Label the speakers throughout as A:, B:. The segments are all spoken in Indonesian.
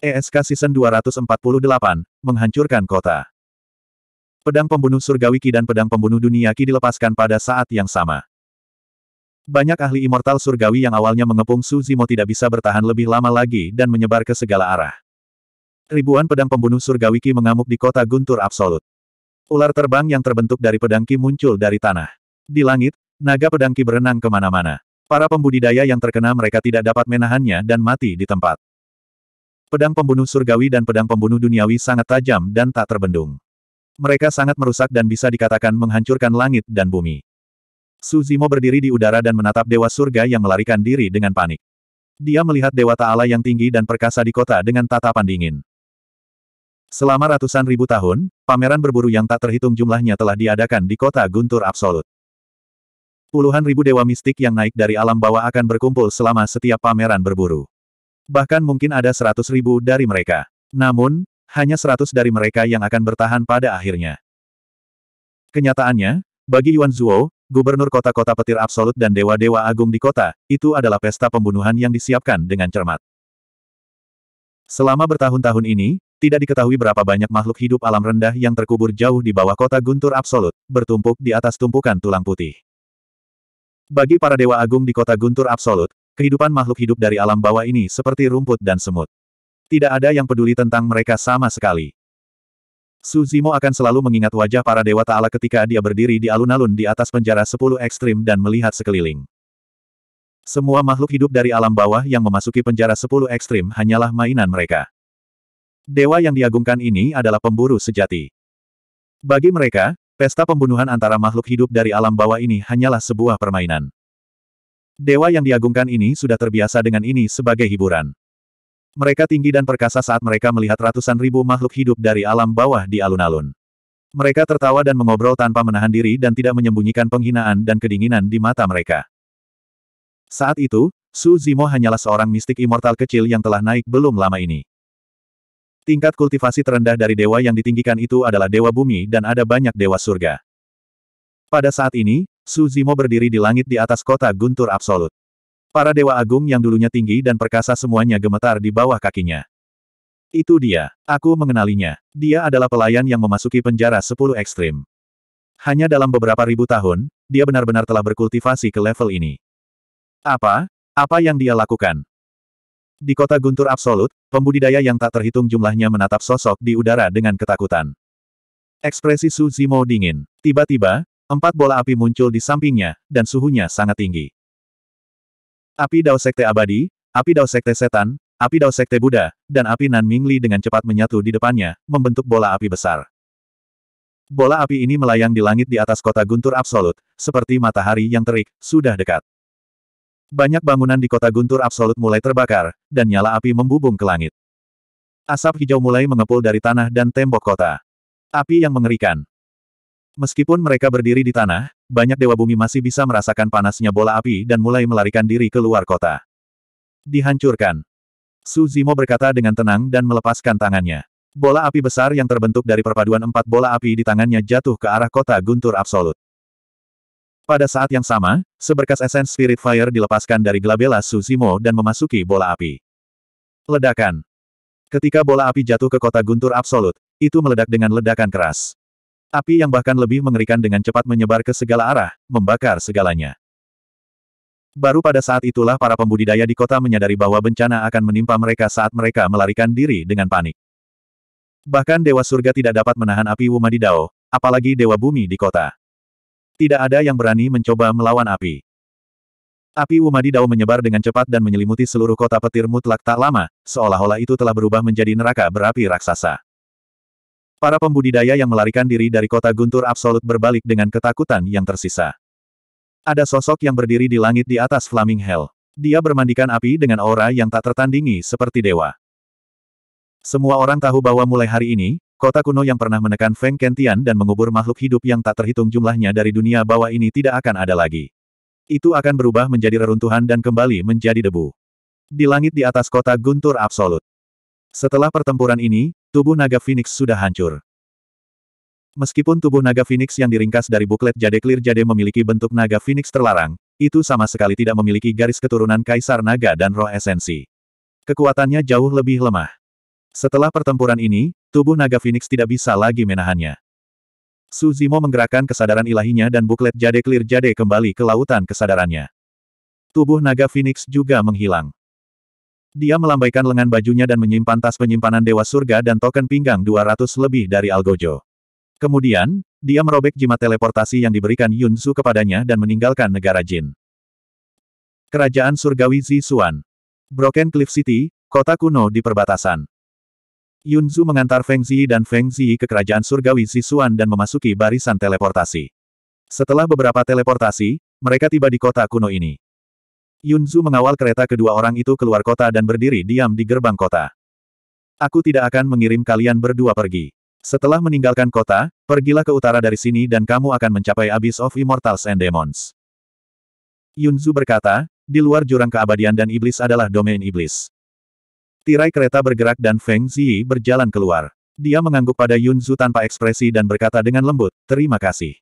A: ESK Season 248, Menghancurkan Kota. Pedang Pembunuh Surgawi Ki dan Pedang Pembunuh Dunia Ki dilepaskan pada saat yang sama. Banyak ahli immortal surgawi yang awalnya mengepung Su Zimo tidak bisa bertahan lebih lama lagi dan menyebar ke segala arah. Ribuan pedang pembunuh surgawi Ki mengamuk di kota Guntur Absolut. Ular terbang yang terbentuk dari pedang Ki muncul dari tanah. Di langit, naga pedang Ki berenang kemana-mana. Para pembudidaya yang terkena mereka tidak dapat menahannya dan mati di tempat. Pedang pembunuh surgawi dan pedang pembunuh duniawi sangat tajam dan tak terbendung. Mereka sangat merusak dan bisa dikatakan menghancurkan langit dan bumi. Suzimo berdiri di udara dan menatap dewa surga yang melarikan diri dengan panik. Dia melihat dewa ta'ala yang tinggi dan perkasa di kota dengan tatapan dingin. Selama ratusan ribu tahun, pameran berburu yang tak terhitung jumlahnya telah diadakan di kota Guntur Absolut. Puluhan ribu dewa mistik yang naik dari alam bawah akan berkumpul selama setiap pameran berburu bahkan mungkin ada seratus ribu dari mereka. Namun, hanya seratus dari mereka yang akan bertahan pada akhirnya. Kenyataannya, bagi Yuan Zuo, gubernur kota-kota petir absolut dan dewa-dewa agung di kota, itu adalah pesta pembunuhan yang disiapkan dengan cermat. Selama bertahun-tahun ini, tidak diketahui berapa banyak makhluk hidup alam rendah yang terkubur jauh di bawah kota guntur absolut, bertumpuk di atas tumpukan tulang putih. Bagi para dewa agung di kota guntur absolut, kehidupan makhluk hidup dari alam bawah ini seperti rumput dan semut. Tidak ada yang peduli tentang mereka sama sekali. Suzimo akan selalu mengingat wajah para dewa ta'ala ketika dia berdiri di alun-alun di atas penjara sepuluh ekstrim dan melihat sekeliling. Semua makhluk hidup dari alam bawah yang memasuki penjara sepuluh ekstrim hanyalah mainan mereka. Dewa yang diagungkan ini adalah pemburu sejati. Bagi mereka, pesta pembunuhan antara makhluk hidup dari alam bawah ini hanyalah sebuah permainan. Dewa yang diagungkan ini sudah terbiasa dengan ini sebagai hiburan. Mereka tinggi dan perkasa saat mereka melihat ratusan ribu makhluk hidup dari alam bawah di alun-alun. Mereka tertawa dan mengobrol tanpa menahan diri dan tidak menyembunyikan penghinaan dan kedinginan di mata mereka. Saat itu, Su Zimo hanyalah seorang mistik immortal kecil yang telah naik belum lama ini. Tingkat kultivasi terendah dari dewa yang ditinggikan itu adalah dewa bumi dan ada banyak dewa surga. Pada saat ini, Su Zimo berdiri di langit di atas kota guntur absolut. Para dewa agung yang dulunya tinggi dan perkasa semuanya gemetar di bawah kakinya. Itu dia. Aku mengenalinya. Dia adalah pelayan yang memasuki penjara sepuluh ekstrim. Hanya dalam beberapa ribu tahun, dia benar-benar telah berkultivasi ke level ini. Apa? Apa yang dia lakukan? Di kota guntur absolut, pembudidaya yang tak terhitung jumlahnya menatap sosok di udara dengan ketakutan. Ekspresi Su Zimo dingin. Tiba-tiba, Empat bola api muncul di sampingnya, dan suhunya sangat tinggi. Api Dao Sekte Abadi, Api Dao Sekte Setan, Api Dao Sekte Buddha, dan api Nan Mingli dengan cepat menyatu di depannya, membentuk bola api besar. Bola api ini melayang di langit di atas kota guntur absolut, seperti matahari yang terik, sudah dekat. Banyak bangunan di kota guntur absolut mulai terbakar, dan nyala api membubung ke langit. Asap hijau mulai mengepul dari tanah dan tembok kota. Api yang mengerikan. Meskipun mereka berdiri di tanah, banyak dewa bumi masih bisa merasakan panasnya bola api dan mulai melarikan diri keluar kota. Dihancurkan. Su Zimo berkata dengan tenang dan melepaskan tangannya. Bola api besar yang terbentuk dari perpaduan empat bola api di tangannya jatuh ke arah kota guntur absolut. Pada saat yang sama, seberkas esens Spirit Fire dilepaskan dari Glabella Su Zimo dan memasuki bola api. Ledakan. Ketika bola api jatuh ke kota guntur absolut, itu meledak dengan ledakan keras. Api yang bahkan lebih mengerikan dengan cepat menyebar ke segala arah, membakar segalanya. Baru pada saat itulah para pembudidaya di kota menyadari bahwa bencana akan menimpa mereka saat mereka melarikan diri dengan panik. Bahkan Dewa Surga tidak dapat menahan api Wumadidao, apalagi Dewa Bumi di kota. Tidak ada yang berani mencoba melawan api. Api Wumadidao menyebar dengan cepat dan menyelimuti seluruh kota petir mutlak tak lama, seolah-olah itu telah berubah menjadi neraka berapi raksasa. Para pembudidaya yang melarikan diri dari kota Guntur absolut berbalik dengan ketakutan yang tersisa. Ada sosok yang berdiri di langit di atas Flaming Hell. Dia bermandikan api dengan aura yang tak tertandingi seperti dewa. Semua orang tahu bahwa mulai hari ini, kota kuno yang pernah menekan Feng Kentian dan mengubur makhluk hidup yang tak terhitung jumlahnya dari dunia bawah ini tidak akan ada lagi. Itu akan berubah menjadi reruntuhan dan kembali menjadi debu. Di langit di atas kota Guntur absolut. Setelah pertempuran ini, Tubuh naga Phoenix sudah hancur. Meskipun tubuh naga Phoenix yang diringkas dari buklet Jade Clear Jade memiliki bentuk naga Phoenix terlarang, itu sama sekali tidak memiliki garis keturunan Kaisar Naga dan roh esensi. Kekuatannya jauh lebih lemah. Setelah pertempuran ini, tubuh naga Phoenix tidak bisa lagi menahannya. Suzimo menggerakkan kesadaran ilahinya dan buklet Jade Clear Jade kembali ke lautan kesadarannya. Tubuh naga Phoenix juga menghilang. Dia melambaikan lengan bajunya dan menyimpan tas penyimpanan Dewa Surga dan token pinggang 200 lebih dari Algojo. Kemudian, dia merobek jimat teleportasi yang diberikan Yun Su kepadanya dan meninggalkan negara Jin. Kerajaan Surgawi Zisuan. Broken Cliff City, kota kuno di perbatasan. Yun Yunzu mengantar Feng Ziyi dan Feng Ziyi ke kerajaan Surgawi Zisuan dan memasuki barisan teleportasi. Setelah beberapa teleportasi, mereka tiba di kota kuno ini. Yunzu mengawal kereta kedua orang itu keluar kota dan berdiri diam di gerbang kota. Aku tidak akan mengirim kalian berdua pergi. Setelah meninggalkan kota, pergilah ke utara dari sini dan kamu akan mencapai Abyss of Immortals and Demons. Yunzu berkata, di luar jurang keabadian dan iblis adalah domain iblis. Tirai kereta bergerak dan Feng Ziyi berjalan keluar. Dia mengangguk pada Yunzu tanpa ekspresi dan berkata dengan lembut, terima kasih.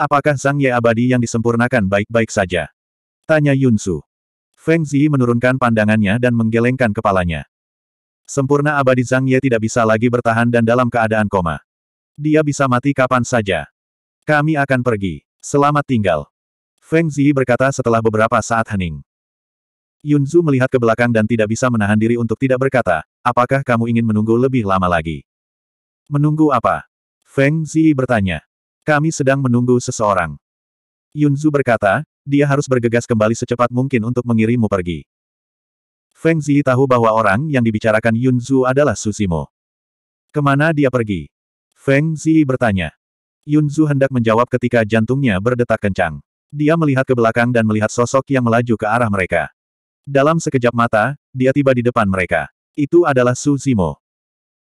A: Apakah Sang Ye abadi yang disempurnakan baik-baik saja? Tanya Su. Feng Ziyi menurunkan pandangannya dan menggelengkan kepalanya. Sempurna abadi Zhang Ye tidak bisa lagi bertahan dan dalam keadaan koma. Dia bisa mati kapan saja. Kami akan pergi. Selamat tinggal. Feng Ziyi berkata setelah beberapa saat hening. Yunzu melihat ke belakang dan tidak bisa menahan diri untuk tidak berkata, apakah kamu ingin menunggu lebih lama lagi? Menunggu apa? Feng Ziyi bertanya. Kami sedang menunggu seseorang. Yunzu berkata, dia harus bergegas kembali secepat mungkin untuk mengirimmu pergi. Feng Zi tahu bahwa orang yang dibicarakan Yun Zhu adalah Susimo. Kemana dia pergi? Feng Zi bertanya. Yun Zhu hendak menjawab ketika jantungnya berdetak kencang. Dia melihat ke belakang dan melihat sosok yang melaju ke arah mereka. Dalam sekejap mata, dia tiba di depan mereka. Itu adalah Su Zimo.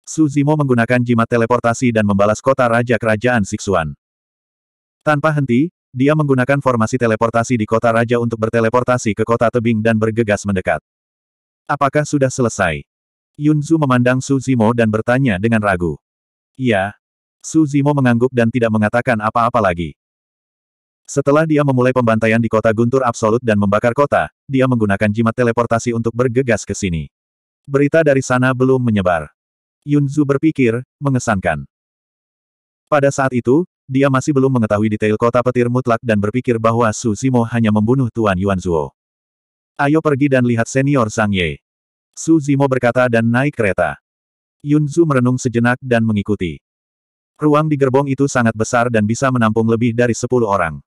A: Su Zimo menggunakan jimat teleportasi dan membalas kota Raja Kerajaan Siksuan. Tanpa henti, dia menggunakan formasi teleportasi di kota raja untuk berteleportasi ke kota tebing dan bergegas mendekat. Apakah sudah selesai? Yunzu memandang Su Zimo dan bertanya dengan ragu. Ya. Su Zimo mengangguk dan tidak mengatakan apa-apa lagi. Setelah dia memulai pembantaian di kota guntur absolut dan membakar kota, dia menggunakan jimat teleportasi untuk bergegas ke sini. Berita dari sana belum menyebar. Yunzu berpikir, mengesankan. Pada saat itu, dia masih belum mengetahui detail kota petir mutlak dan berpikir bahwa Su Zimo hanya membunuh Tuan Yuan Zuo. Ayo pergi dan lihat senior Sang Ye. Su Zimo berkata dan naik kereta. Yun Zhu merenung sejenak dan mengikuti. Ruang di gerbong itu sangat besar dan bisa menampung lebih dari 10 orang.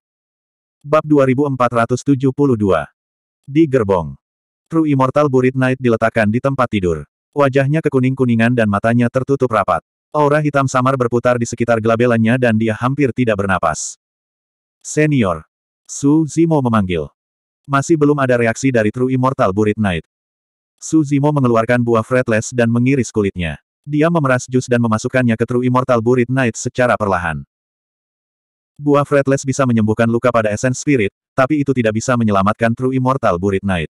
A: Bab 2472 Di gerbong True Immortal Burit Knight diletakkan di tempat tidur. Wajahnya kekuning-kuningan dan matanya tertutup rapat. Aura hitam samar berputar di sekitar gelabelannya dan dia hampir tidak bernapas. Senior. Su Zimo memanggil. Masih belum ada reaksi dari True Immortal Burit Knight. Su Zimo mengeluarkan buah fretless dan mengiris kulitnya. Dia memeras jus dan memasukkannya ke True Immortal Burit Knight secara perlahan. Buah fretless bisa menyembuhkan luka pada Essence Spirit, tapi itu tidak bisa menyelamatkan True Immortal Burit Knight.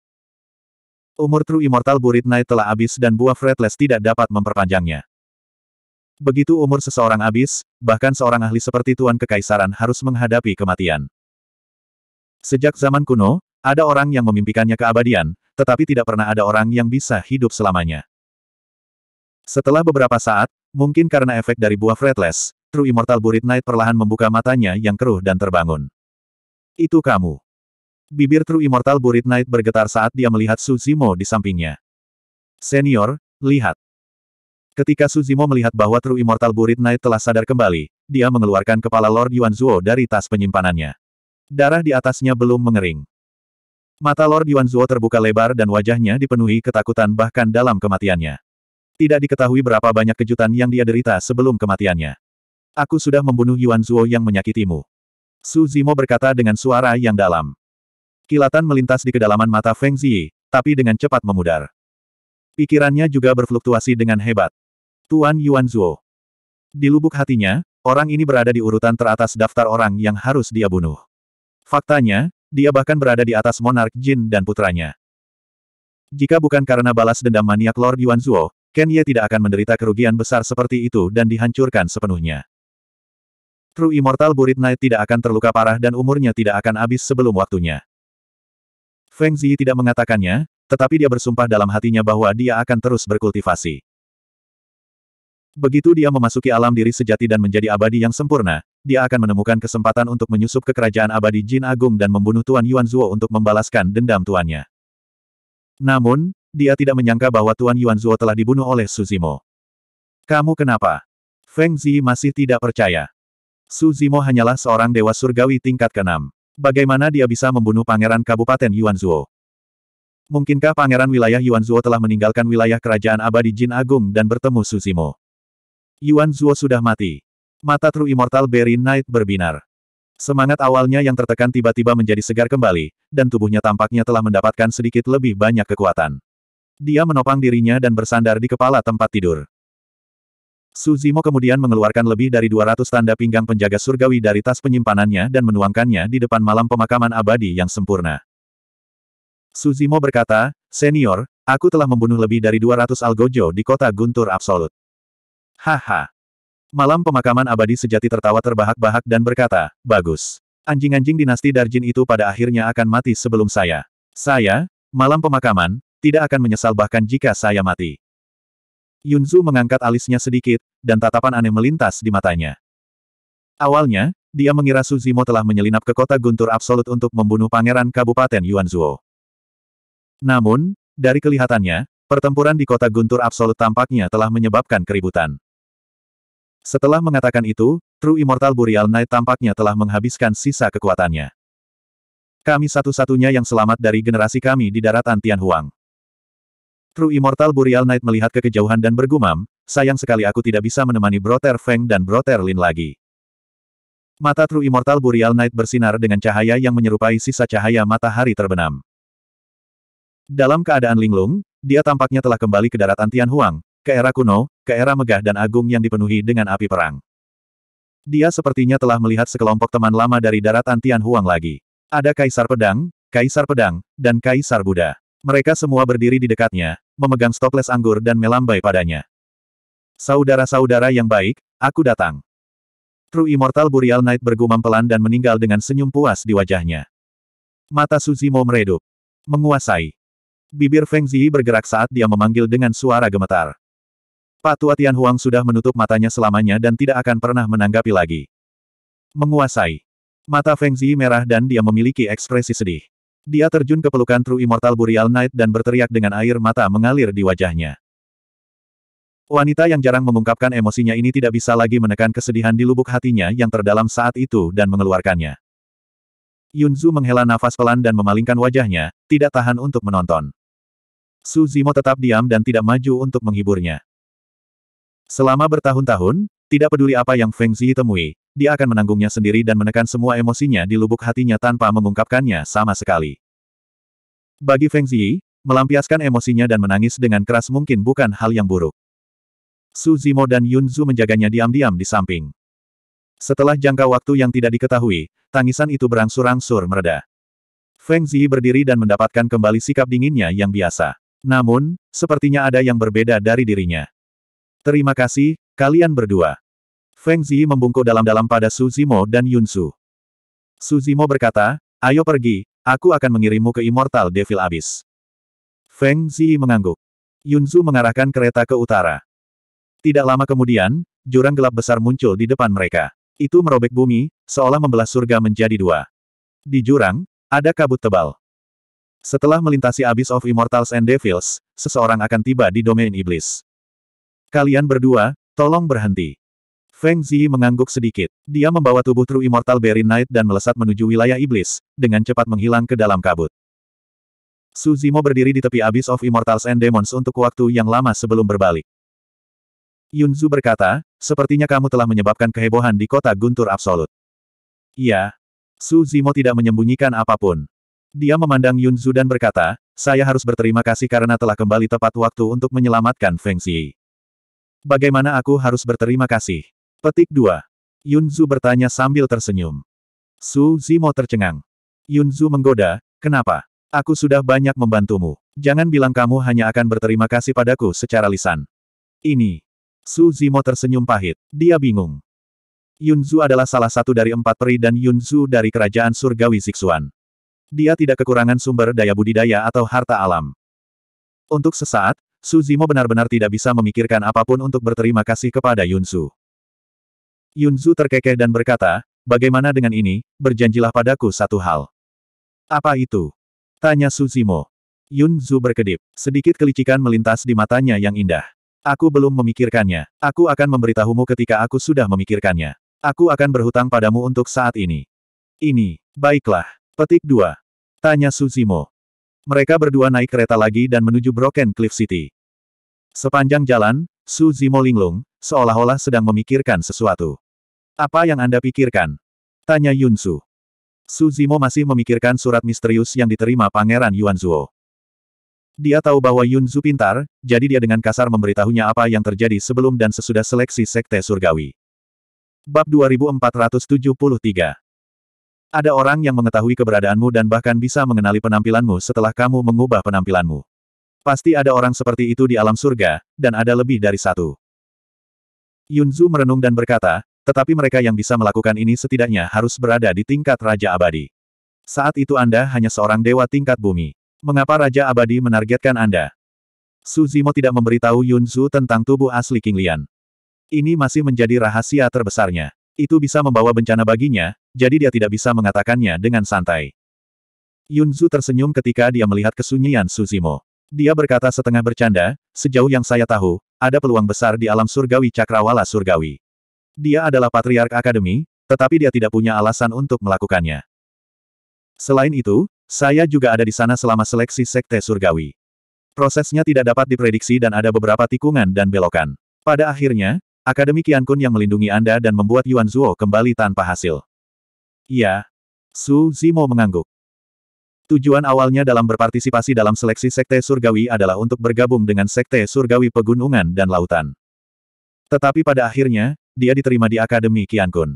A: Umur True Immortal Burit Knight telah habis dan buah fretless tidak dapat memperpanjangnya. Begitu umur seseorang habis, bahkan seorang ahli seperti Tuan Kekaisaran harus menghadapi kematian. Sejak zaman kuno, ada orang yang memimpikannya keabadian, tetapi tidak pernah ada orang yang bisa hidup selamanya. Setelah beberapa saat, mungkin karena efek dari buah fretless, True Immortal Burit Knight perlahan membuka matanya yang keruh dan terbangun. Itu kamu. Bibir True Immortal Burit Knight bergetar saat dia melihat Suzimo di sampingnya. Senior, lihat. Ketika Suzimo melihat bahwa True Immortal Burit Knight telah sadar kembali, dia mengeluarkan kepala Lord Yuan Zuo dari tas penyimpanannya. Darah di atasnya belum mengering. Mata Lord Yuan Zuo terbuka lebar dan wajahnya dipenuhi ketakutan bahkan dalam kematiannya. Tidak diketahui berapa banyak kejutan yang dia derita sebelum kematiannya. Aku sudah membunuh Yuan Zuo yang menyakitimu. Su Zimo berkata dengan suara yang dalam. Kilatan melintas di kedalaman mata Feng Ziyi, tapi dengan cepat memudar. Pikirannya juga berfluktuasi dengan hebat. Tuan Yuan Zhuo. Di lubuk hatinya, orang ini berada di urutan teratas daftar orang yang harus dia bunuh. Faktanya, dia bahkan berada di atas monark Jin dan putranya. Jika bukan karena balas dendam maniak Lord Yuan Zhuo, Ken Ye tidak akan menderita kerugian besar seperti itu dan dihancurkan sepenuhnya. True Immortal Burit Knight tidak akan terluka parah dan umurnya tidak akan habis sebelum waktunya. Feng Zi tidak mengatakannya, tetapi dia bersumpah dalam hatinya bahwa dia akan terus berkultivasi. Begitu dia memasuki alam diri sejati dan menjadi abadi yang sempurna, dia akan menemukan kesempatan untuk menyusup ke kerajaan abadi Jin Agung dan membunuh Tuan Yuan Zuo untuk membalaskan dendam tuannya. Namun, dia tidak menyangka bahwa Tuan Yuan Zuo telah dibunuh oleh Suzimo. Kamu kenapa? Feng Zi masih tidak percaya. Suzimo hanyalah seorang dewa surgawi tingkat keenam. Bagaimana dia bisa membunuh pangeran kabupaten Yuan Zuo? Mungkinkah pangeran wilayah Yuan Zuo telah meninggalkan wilayah kerajaan abadi Jin Agung dan bertemu Suzimo? Yuan Zuo sudah mati. Mata True Immortal Berry Knight berbinar. Semangat awalnya yang tertekan tiba-tiba menjadi segar kembali, dan tubuhnya tampaknya telah mendapatkan sedikit lebih banyak kekuatan. Dia menopang dirinya dan bersandar di kepala tempat tidur. Suzimo kemudian mengeluarkan lebih dari 200 tanda pinggang penjaga surgawi dari tas penyimpanannya dan menuangkannya di depan malam pemakaman abadi yang sempurna. Suzimo berkata, Senior, aku telah membunuh lebih dari 200 algojo di kota Guntur Absolut. Haha. Malam pemakaman abadi sejati tertawa terbahak-bahak dan berkata, Bagus. Anjing-anjing dinasti Darjin itu pada akhirnya akan mati sebelum saya. Saya, malam pemakaman, tidak akan menyesal bahkan jika saya mati. Yunzu mengangkat alisnya sedikit, dan tatapan aneh melintas di matanya. Awalnya, dia mengira Suzimo telah menyelinap ke kota Guntur Absolut untuk membunuh pangeran Kabupaten Yuanzuo. Namun, dari kelihatannya, pertempuran di kota Guntur Absolut tampaknya telah menyebabkan keributan. Setelah mengatakan itu, True Immortal Burial Knight tampaknya telah menghabiskan sisa kekuatannya. Kami satu-satunya yang selamat dari generasi kami di daratan Tianhuang. True Immortal Burial Knight melihat ke kejauhan dan bergumam, sayang sekali aku tidak bisa menemani Brother Feng dan Brother Lin lagi. Mata True Immortal Burial Knight bersinar dengan cahaya yang menyerupai sisa cahaya matahari terbenam. Dalam keadaan linglung, dia tampaknya telah kembali ke daratan Tianhuang, ke era kuno, ke era megah dan agung yang dipenuhi dengan api perang. Dia sepertinya telah melihat sekelompok teman lama dari daratan Huang lagi. Ada Kaisar Pedang, Kaisar Pedang, dan Kaisar Buddha. Mereka semua berdiri di dekatnya, memegang stoples anggur dan melambai padanya. Saudara-saudara yang baik, aku datang. True Immortal Burial Knight bergumam pelan dan meninggal dengan senyum puas di wajahnya. Mata Suzimo meredup. Menguasai. Bibir Feng Ziyi bergerak saat dia memanggil dengan suara gemetar. Pak Tua Tianhuang sudah menutup matanya selamanya dan tidak akan pernah menanggapi lagi. Menguasai. Mata Feng Zi merah dan dia memiliki ekspresi sedih. Dia terjun ke pelukan True Immortal Burial Knight dan berteriak dengan air mata mengalir di wajahnya. Wanita yang jarang mengungkapkan emosinya ini tidak bisa lagi menekan kesedihan di lubuk hatinya yang terdalam saat itu dan mengeluarkannya. Yunzu menghela nafas pelan dan memalingkan wajahnya, tidak tahan untuk menonton. Su Zimo tetap diam dan tidak maju untuk menghiburnya. Selama bertahun-tahun, tidak peduli apa yang Feng Zi temui, dia akan menanggungnya sendiri dan menekan semua emosinya di lubuk hatinya tanpa mengungkapkannya sama sekali. Bagi Feng Zi, melampiaskan emosinya dan menangis dengan keras mungkin bukan hal yang buruk. Su Zimo dan Yun Zhu menjaganya diam-diam di samping. Setelah jangka waktu yang tidak diketahui, tangisan itu berangsur-angsur mereda. Feng Zi berdiri dan mendapatkan kembali sikap dinginnya yang biasa. Namun, sepertinya ada yang berbeda dari dirinya. Terima kasih, kalian berdua. Feng Zi membungkuk dalam-dalam pada Su Zimo dan Yun Su. Su Zimo berkata, ayo pergi, aku akan mengirimmu ke Immortal Devil Abyss. Feng Zi mengangguk. Yun Su mengarahkan kereta ke utara. Tidak lama kemudian, jurang gelap besar muncul di depan mereka. Itu merobek bumi, seolah membelah surga menjadi dua. Di jurang, ada kabut tebal. Setelah melintasi Abyss of Immortals and Devils, seseorang akan tiba di domain iblis. Kalian berdua, tolong berhenti. Feng Zi mengangguk sedikit. Dia membawa tubuh True Immortal Berry Knight dan melesat menuju wilayah iblis, dengan cepat menghilang ke dalam kabut. Su Zimo berdiri di tepi Abyss of Immortals and Demons untuk waktu yang lama sebelum berbalik. Yunzu berkata, sepertinya kamu telah menyebabkan kehebohan di kota Guntur Absolut. Iya. Su Zimo tidak menyembunyikan apapun. Dia memandang Yunzu dan berkata, saya harus berterima kasih karena telah kembali tepat waktu untuk menyelamatkan Feng Xi. Bagaimana aku harus berterima kasih? Petik 2. Yunzu bertanya sambil tersenyum. Su Zimo tercengang. Yunzu menggoda, kenapa? Aku sudah banyak membantumu. Jangan bilang kamu hanya akan berterima kasih padaku secara lisan. Ini. Su Zimo tersenyum pahit. Dia bingung. Yunzu adalah salah satu dari empat peri dan Yunzu dari kerajaan surgawi Zixuan. Dia tidak kekurangan sumber daya budidaya atau harta alam. Untuk sesaat, Suzimo benar-benar tidak bisa memikirkan apapun untuk berterima kasih kepada Yunzu. Yunzu terkekeh dan berkata, bagaimana dengan ini, berjanjilah padaku satu hal. Apa itu? Tanya Suzimo. Yunzu berkedip, sedikit kelicikan melintas di matanya yang indah. Aku belum memikirkannya, aku akan memberitahumu ketika aku sudah memikirkannya. Aku akan berhutang padamu untuk saat ini. Ini, baiklah. Petik dua. Tanya Suzimo. Mereka berdua naik kereta lagi dan menuju Broken Cliff City. Sepanjang jalan, Su Zimo linglung, seolah-olah sedang memikirkan sesuatu. Apa yang Anda pikirkan? Tanya Yun Su Su Zimo masih memikirkan surat misterius yang diterima Pangeran Yuanzuo. Dia tahu bahwa Yun Yunzu pintar, jadi dia dengan kasar memberitahunya apa yang terjadi sebelum dan sesudah seleksi Sekte Surgawi. Bab 2473 ada orang yang mengetahui keberadaanmu dan bahkan bisa mengenali penampilanmu setelah kamu mengubah penampilanmu. Pasti ada orang seperti itu di alam surga, dan ada lebih dari satu. Yunzu merenung dan berkata, tetapi mereka yang bisa melakukan ini setidaknya harus berada di tingkat Raja Abadi. Saat itu Anda hanya seorang dewa tingkat bumi. Mengapa Raja Abadi menargetkan Anda? Suzimo tidak memberitahu Yunzu tentang tubuh asli King Lian. Ini masih menjadi rahasia terbesarnya. Itu bisa membawa bencana baginya, jadi dia tidak bisa mengatakannya dengan santai. Yunzu tersenyum ketika dia melihat kesunyian Suzimo. Dia berkata setengah bercanda, sejauh yang saya tahu, ada peluang besar di alam surgawi cakrawala surgawi. Dia adalah patriark akademi, tetapi dia tidak punya alasan untuk melakukannya. Selain itu, saya juga ada di sana selama seleksi sekte surgawi. Prosesnya tidak dapat diprediksi dan ada beberapa tikungan dan belokan. Pada akhirnya, Akademi Kiankun yang melindungi Anda dan membuat Yuan Zuo kembali tanpa hasil. Iya. Su Zimo mengangguk. Tujuan awalnya dalam berpartisipasi dalam seleksi Sekte Surgawi adalah untuk bergabung dengan Sekte Surgawi Pegunungan dan Lautan. Tetapi pada akhirnya, dia diterima di Akademi Kiankun.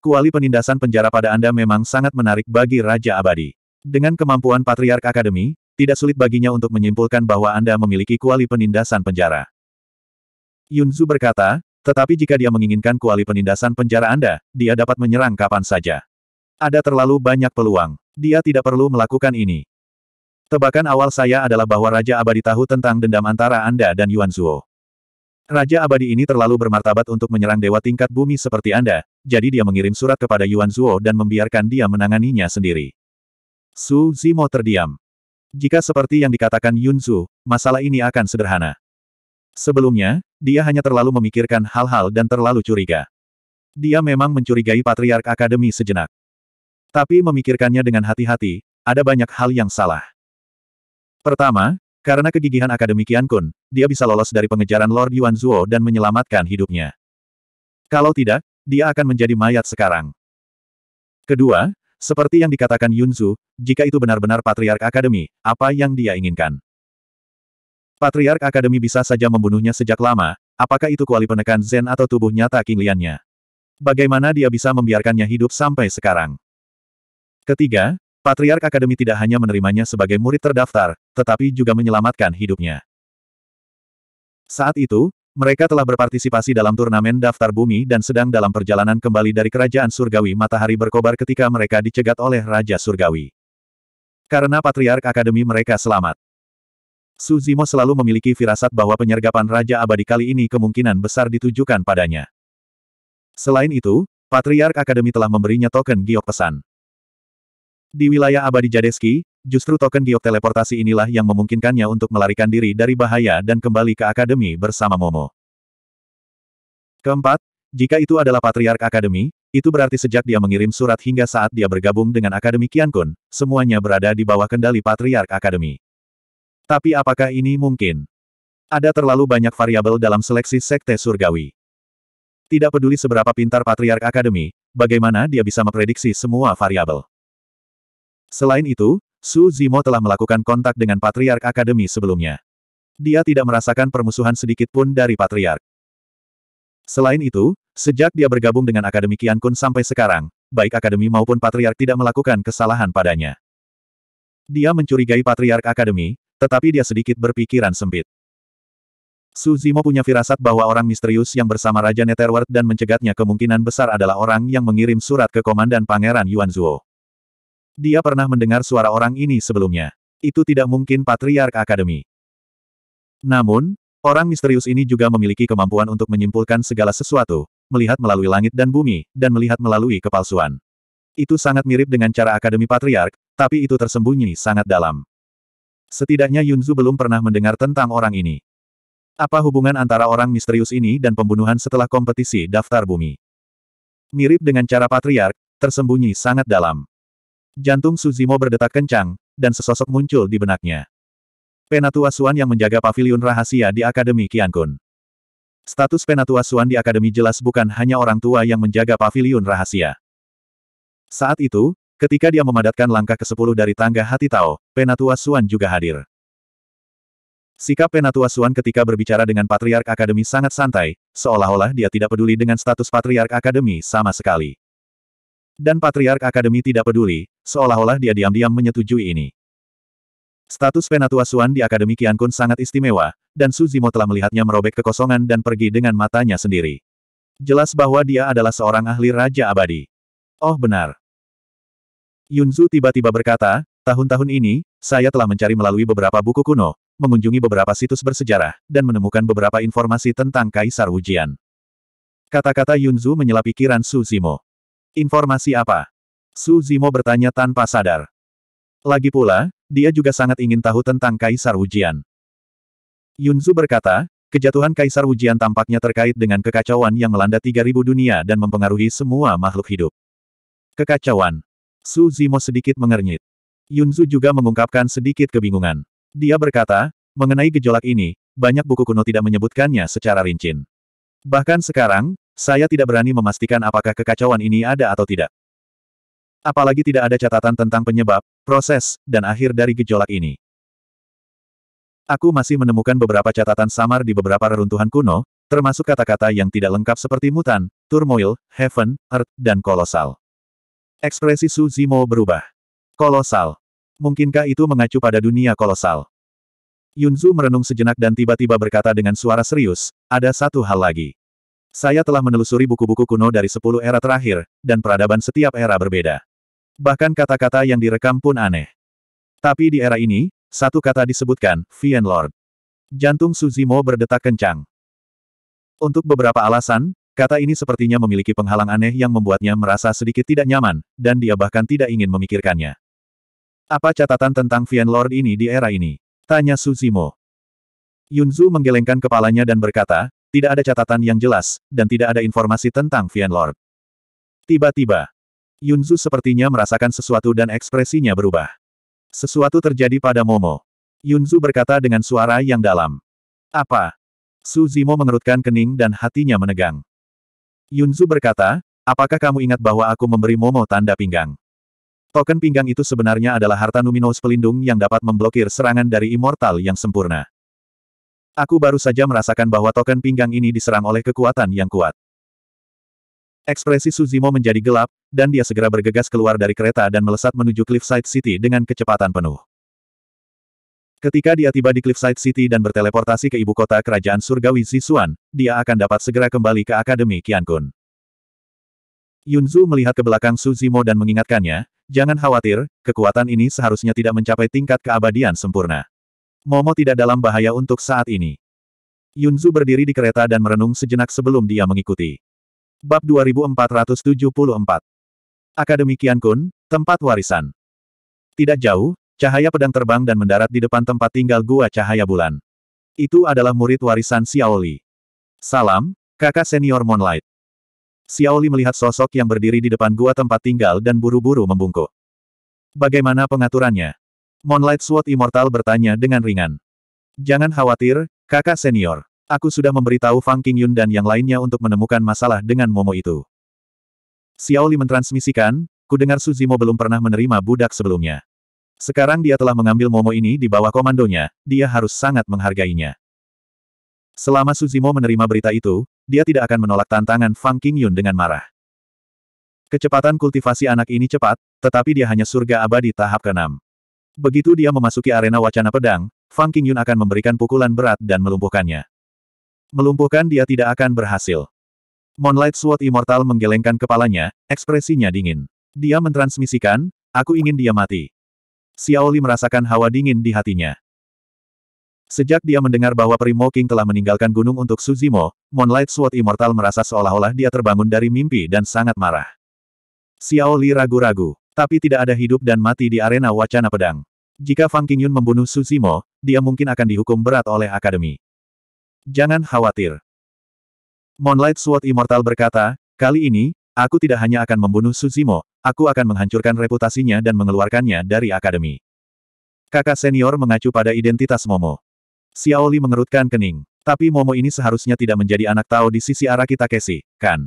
A: Kuali penindasan penjara pada Anda memang sangat menarik bagi Raja Abadi. Dengan kemampuan Patriark Akademi, tidak sulit baginya untuk menyimpulkan bahwa Anda memiliki kuali penindasan penjara. Yunzu berkata, tetapi jika dia menginginkan kuali penindasan penjara Anda, dia dapat menyerang kapan saja. Ada terlalu banyak peluang. Dia tidak perlu melakukan ini. Tebakan awal saya adalah bahwa Raja Abadi tahu tentang dendam antara Anda dan Yuan Zuo. Raja Abadi ini terlalu bermartabat untuk menyerang dewa tingkat bumi seperti Anda, jadi dia mengirim surat kepada Yuan Zuo dan membiarkan dia menanganinya sendiri. Su Zimo terdiam. Jika seperti yang dikatakan Yun Zu, masalah ini akan sederhana. Sebelumnya, dia hanya terlalu memikirkan hal-hal dan terlalu curiga. Dia memang mencurigai Patriark Akademi sejenak. Tapi memikirkannya dengan hati-hati, ada banyak hal yang salah. Pertama, karena kegigihan akademikian Kian Kun, dia bisa lolos dari pengejaran Lord Yuan Zuo dan menyelamatkan hidupnya. Kalau tidak, dia akan menjadi mayat sekarang. Kedua, seperti yang dikatakan Yun Zhu, jika itu benar-benar Patriark Akademi, apa yang dia inginkan? Patriark Akademi bisa saja membunuhnya sejak lama, apakah itu kuali penekan Zen atau tubuh nyata King Liannya? Bagaimana dia bisa membiarkannya hidup sampai sekarang? Ketiga, Patriark Akademi tidak hanya menerimanya sebagai murid terdaftar, tetapi juga menyelamatkan hidupnya. Saat itu, mereka telah berpartisipasi dalam turnamen daftar bumi dan sedang dalam perjalanan kembali dari kerajaan surgawi matahari berkobar ketika mereka dicegat oleh Raja Surgawi. Karena Patriark Akademi mereka selamat. Suzimo selalu memiliki firasat bahwa penyergapan Raja Abadi kali ini kemungkinan besar ditujukan padanya. Selain itu, Patriark Akademi telah memberinya token giok pesan. Di wilayah abadi Jadeski, justru token giok teleportasi inilah yang memungkinkannya untuk melarikan diri dari bahaya dan kembali ke akademi bersama Momo. Keempat, jika itu adalah Patriark Akademi, itu berarti sejak dia mengirim surat hingga saat dia bergabung dengan Akademi Kun, semuanya berada di bawah kendali Patriark Akademi. Tapi apakah ini mungkin? Ada terlalu banyak variabel dalam seleksi Sekte Surgawi. Tidak peduli seberapa pintar Patriark Akademi, bagaimana dia bisa memprediksi semua variabel. Selain itu, Su Zimo telah melakukan kontak dengan Patriark Akademi sebelumnya. Dia tidak merasakan permusuhan sedikit pun dari Patriark. Selain itu, sejak dia bergabung dengan Akademi Kian Kun sampai sekarang, baik Akademi maupun Patriark tidak melakukan kesalahan padanya. Dia mencurigai Patriark Akademi, tetapi dia sedikit berpikiran sempit. Su Zimo punya firasat bahwa orang misterius yang bersama Raja Netherworld dan mencegatnya kemungkinan besar adalah orang yang mengirim surat ke Komandan Pangeran Yuan Zuo. Dia pernah mendengar suara orang ini sebelumnya. Itu tidak mungkin Patriark Akademi. Namun, orang misterius ini juga memiliki kemampuan untuk menyimpulkan segala sesuatu, melihat melalui langit dan bumi, dan melihat melalui kepalsuan. Itu sangat mirip dengan cara Akademi Patriark, tapi itu tersembunyi sangat dalam. Setidaknya Yunzu belum pernah mendengar tentang orang ini. Apa hubungan antara orang misterius ini dan pembunuhan setelah kompetisi daftar bumi? Mirip dengan cara patriark, tersembunyi sangat dalam. Jantung Suzimo berdetak kencang, dan sesosok muncul di benaknya. Penatua Suan yang menjaga pavilion rahasia di Akademi Qiankun. Status Penatua Suan di Akademi jelas bukan hanya orang tua yang menjaga pavilion rahasia. Saat itu, ketika dia memadatkan langkah ke-10 dari tangga hati Tao, Penatua Suan juga hadir. Sikap Penatua Suan ketika berbicara dengan Patriark Akademi sangat santai, seolah-olah dia tidak peduli dengan status Patriark Akademi sama sekali. Dan Patriark Akademi tidak peduli, seolah-olah dia diam-diam menyetujui ini. Status Penatua Suan di Akademi Kiankun sangat istimewa, dan Suzimo telah melihatnya merobek kekosongan dan pergi dengan matanya sendiri. Jelas bahwa dia adalah seorang ahli Raja Abadi. Oh benar. Yunzu tiba-tiba berkata, tahun-tahun ini, saya telah mencari melalui beberapa buku kuno, mengunjungi beberapa situs bersejarah, dan menemukan beberapa informasi tentang Kaisar Wujian. Kata-kata Yunzu menyela pikiran Suzimo. Informasi apa? Su Zimo bertanya tanpa sadar. Lagi pula, dia juga sangat ingin tahu tentang Kaisar Wujian. Yunzu berkata, kejatuhan Kaisar Wujian tampaknya terkait dengan kekacauan yang melanda 3000 dunia dan mempengaruhi semua makhluk hidup. Kekacauan. Su Zimo sedikit mengernyit. Yunzu juga mengungkapkan sedikit kebingungan. Dia berkata, mengenai gejolak ini, banyak buku kuno tidak menyebutkannya secara rinci. Bahkan sekarang, saya tidak berani memastikan apakah kekacauan ini ada atau tidak. Apalagi tidak ada catatan tentang penyebab, proses, dan akhir dari gejolak ini. Aku masih menemukan beberapa catatan samar di beberapa reruntuhan kuno, termasuk kata-kata yang tidak lengkap seperti mutan, turmoil, heaven, earth, dan kolosal. Ekspresi Su Zimo berubah. Kolosal. Mungkinkah itu mengacu pada dunia kolosal? Yunzu merenung sejenak dan tiba-tiba berkata dengan suara serius, ada satu hal lagi. Saya telah menelusuri buku-buku kuno dari sepuluh era terakhir, dan peradaban setiap era berbeda. Bahkan kata-kata yang direkam pun aneh. Tapi di era ini, satu kata disebutkan, Vien Lord. Jantung Suzimo berdetak kencang. Untuk beberapa alasan, kata ini sepertinya memiliki penghalang aneh yang membuatnya merasa sedikit tidak nyaman, dan dia bahkan tidak ingin memikirkannya. Apa catatan tentang Vien Lord ini di era ini? Tanya Suzimo. Yunzu menggelengkan kepalanya dan berkata, tidak ada catatan yang jelas, dan tidak ada informasi tentang Vian Lord. Tiba-tiba, Yunzu sepertinya merasakan sesuatu dan ekspresinya berubah. Sesuatu terjadi pada Momo. Yunzu berkata dengan suara yang dalam. Apa? Su Zimo mengerutkan kening dan hatinya menegang. Yunzu berkata, apakah kamu ingat bahwa aku memberi Momo tanda pinggang? Token pinggang itu sebenarnya adalah harta Numinous pelindung yang dapat memblokir serangan dari immortal yang sempurna. Aku baru saja merasakan bahwa token pinggang ini diserang oleh kekuatan yang kuat. Ekspresi Suzimo menjadi gelap, dan dia segera bergegas keluar dari kereta dan melesat menuju Cliffside City dengan kecepatan penuh. Ketika dia tiba di Cliffside City dan berteleportasi ke ibu kota kerajaan surgawi Zisuan, dia akan dapat segera kembali ke Akademi Qiankun. Yunzu melihat ke belakang Suzimo dan mengingatkannya, jangan khawatir, kekuatan ini seharusnya tidak mencapai tingkat keabadian sempurna. Momo tidak dalam bahaya untuk saat ini. Yunzu berdiri di kereta dan merenung sejenak sebelum dia mengikuti. Bab 2474 Akademi Kun, Tempat Warisan Tidak jauh, cahaya pedang terbang dan mendarat di depan tempat tinggal gua cahaya bulan. Itu adalah murid warisan Xiaoli. Salam, kakak senior Moonlight. Xiaoli melihat sosok yang berdiri di depan gua tempat tinggal dan buru-buru membungkuk. Bagaimana pengaturannya? Moonlight Sword Immortal bertanya dengan ringan. Jangan khawatir, kakak senior. Aku sudah memberitahu Fang Qingyun dan yang lainnya untuk menemukan masalah dengan Momo itu. Xiao Li mentransmisikan, Ku kudengar Suzimo belum pernah menerima budak sebelumnya. Sekarang dia telah mengambil Momo ini di bawah komandonya, dia harus sangat menghargainya. Selama Suzimo menerima berita itu, dia tidak akan menolak tantangan Fang Qingyun dengan marah. Kecepatan kultivasi anak ini cepat, tetapi dia hanya surga abadi tahap keenam. Begitu dia memasuki arena wacana pedang, Fang Qingyun akan memberikan pukulan berat dan melumpuhkannya. Melumpuhkan dia tidak akan berhasil. Moonlight Sword Immortal menggelengkan kepalanya, ekspresinya dingin. Dia mentransmisikan, aku ingin dia mati. Xiao Li merasakan hawa dingin di hatinya. Sejak dia mendengar bahwa Primo King telah meninggalkan gunung untuk Suzimo, Moonlight Sword Immortal merasa seolah-olah dia terbangun dari mimpi dan sangat marah. Xiao Li ragu-ragu. Tapi tidak ada hidup dan mati di arena wacana pedang. Jika Fang Qingyun membunuh Su Zimo, dia mungkin akan dihukum berat oleh Akademi. Jangan khawatir. Moonlight Sword Immortal berkata, kali ini, aku tidak hanya akan membunuh Su Zimo, aku akan menghancurkan reputasinya dan mengeluarkannya dari Akademi. Kakak senior mengacu pada identitas Momo. Xiaoli mengerutkan kening. Tapi Momo ini seharusnya tidak menjadi anak tahu di sisi Araki Takeshi, kan?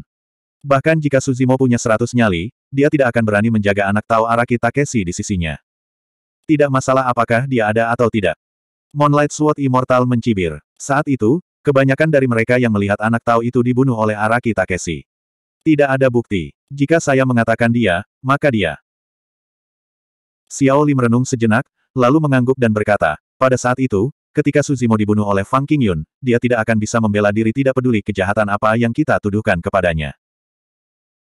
A: Bahkan jika Suzimo punya seratus nyali, dia tidak akan berani menjaga anak Tao Araki Takeshi di sisinya. Tidak masalah apakah dia ada atau tidak. Moonlight Sword Immortal mencibir. Saat itu, kebanyakan dari mereka yang melihat anak Tao itu dibunuh oleh Araki Takeshi. Tidak ada bukti. Jika saya mengatakan dia, maka dia. Xiao Li merenung sejenak, lalu mengangguk dan berkata, pada saat itu, Ketika Suzimo dibunuh oleh Fang Qingyun, dia tidak akan bisa membela diri tidak peduli kejahatan apa yang kita tuduhkan kepadanya.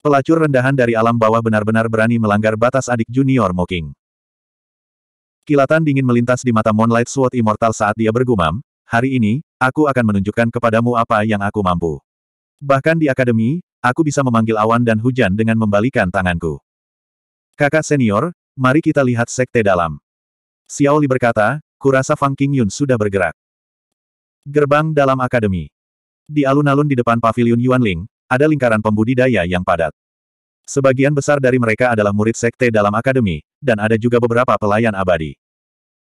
A: Pelacur rendahan dari alam bawah benar-benar berani melanggar batas adik junior Moking. Kilatan dingin melintas di mata Moonlight Sword Immortal saat dia bergumam, hari ini, aku akan menunjukkan kepadamu apa yang aku mampu. Bahkan di akademi, aku bisa memanggil awan dan hujan dengan membalikan tanganku. Kakak senior, mari kita lihat sekte dalam. Xiao Li berkata, kurasa Fang King Yun sudah bergerak. Gerbang dalam akademi. Di alun-alun di depan pavilion Ling." Ada lingkaran pembudidaya yang padat. Sebagian besar dari mereka adalah murid sekte dalam akademi, dan ada juga beberapa pelayan abadi.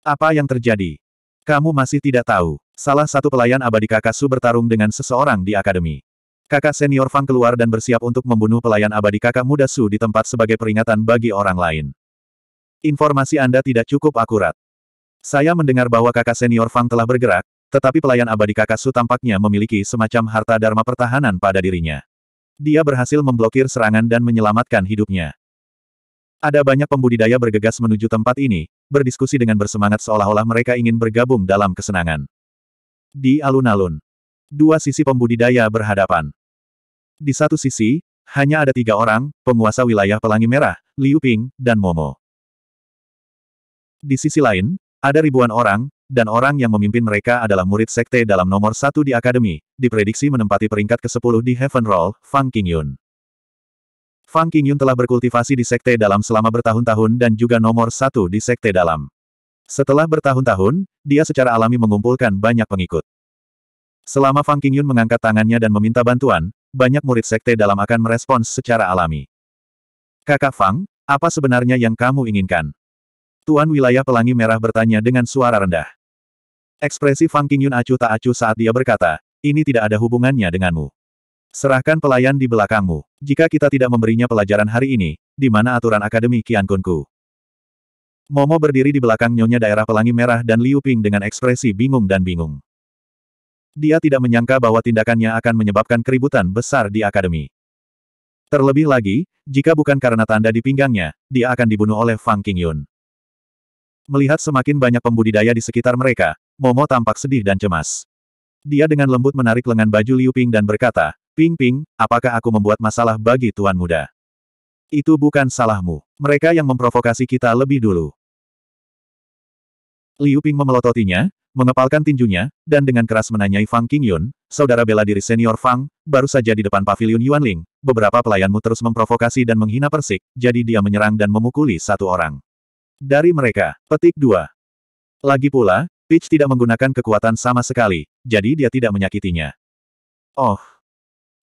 A: Apa yang terjadi? Kamu masih tidak tahu. Salah satu pelayan abadi kakak Su bertarung dengan seseorang di akademi. Kakak senior Fang keluar dan bersiap untuk membunuh pelayan abadi kakak muda Su di tempat sebagai peringatan bagi orang lain. Informasi Anda tidak cukup akurat. Saya mendengar bahwa kakak senior Fang telah bergerak, tetapi pelayan abadi Kakatsu tampaknya memiliki semacam harta dharma pertahanan pada dirinya. Dia berhasil memblokir serangan dan menyelamatkan hidupnya. Ada banyak pembudidaya bergegas menuju tempat ini, berdiskusi dengan bersemangat seolah-olah mereka ingin bergabung dalam kesenangan. Di alun-alun, dua sisi pembudidaya berhadapan. Di satu sisi, hanya ada tiga orang, penguasa wilayah Pelangi Merah, Liu Ping, dan Momo. Di sisi lain, ada ribuan orang, dan orang yang memimpin mereka adalah murid sekte dalam nomor satu di akademi, diprediksi menempati peringkat ke-10 di Heaven Roll, Fang Qingyun. Fang Qingyun telah berkultivasi di sekte dalam selama bertahun-tahun dan juga nomor satu di sekte dalam. Setelah bertahun-tahun, dia secara alami mengumpulkan banyak pengikut. Selama Fang Qingyun mengangkat tangannya dan meminta bantuan, banyak murid sekte dalam akan merespons secara alami. Kakak Fang, apa sebenarnya yang kamu inginkan? Tuan Wilayah Pelangi Merah bertanya dengan suara rendah. Ekspresi Fang Qingyun acuh tak acuh saat dia berkata, ini tidak ada hubungannya denganmu. Serahkan pelayan di belakangmu. Jika kita tidak memberinya pelajaran hari ini, di mana aturan akademi Qian Kunku? Momo berdiri di belakang nyonya daerah pelangi merah dan Liu Ping dengan ekspresi bingung dan bingung. Dia tidak menyangka bahwa tindakannya akan menyebabkan keributan besar di akademi. Terlebih lagi, jika bukan karena tanda di pinggangnya, dia akan dibunuh oleh Fang Qingyun. Melihat semakin banyak pembudidaya di sekitar mereka, Momo tampak sedih dan cemas. Dia dengan lembut menarik lengan baju Liu Ping dan berkata, Ping Ping, apakah aku membuat masalah bagi Tuan Muda? Itu bukan salahmu. Mereka yang memprovokasi kita lebih dulu. Liu Ping memelototinya, mengepalkan tinjunya, dan dengan keras menanyai Fang Qingyun, saudara bela diri senior Fang, baru saja di depan pavilion Yuanling, beberapa pelayanmu terus memprovokasi dan menghina Persik, jadi dia menyerang dan memukuli satu orang. Dari mereka, petik dua. Lagi pula, Peach tidak menggunakan kekuatan sama sekali, jadi dia tidak menyakitinya. Oh.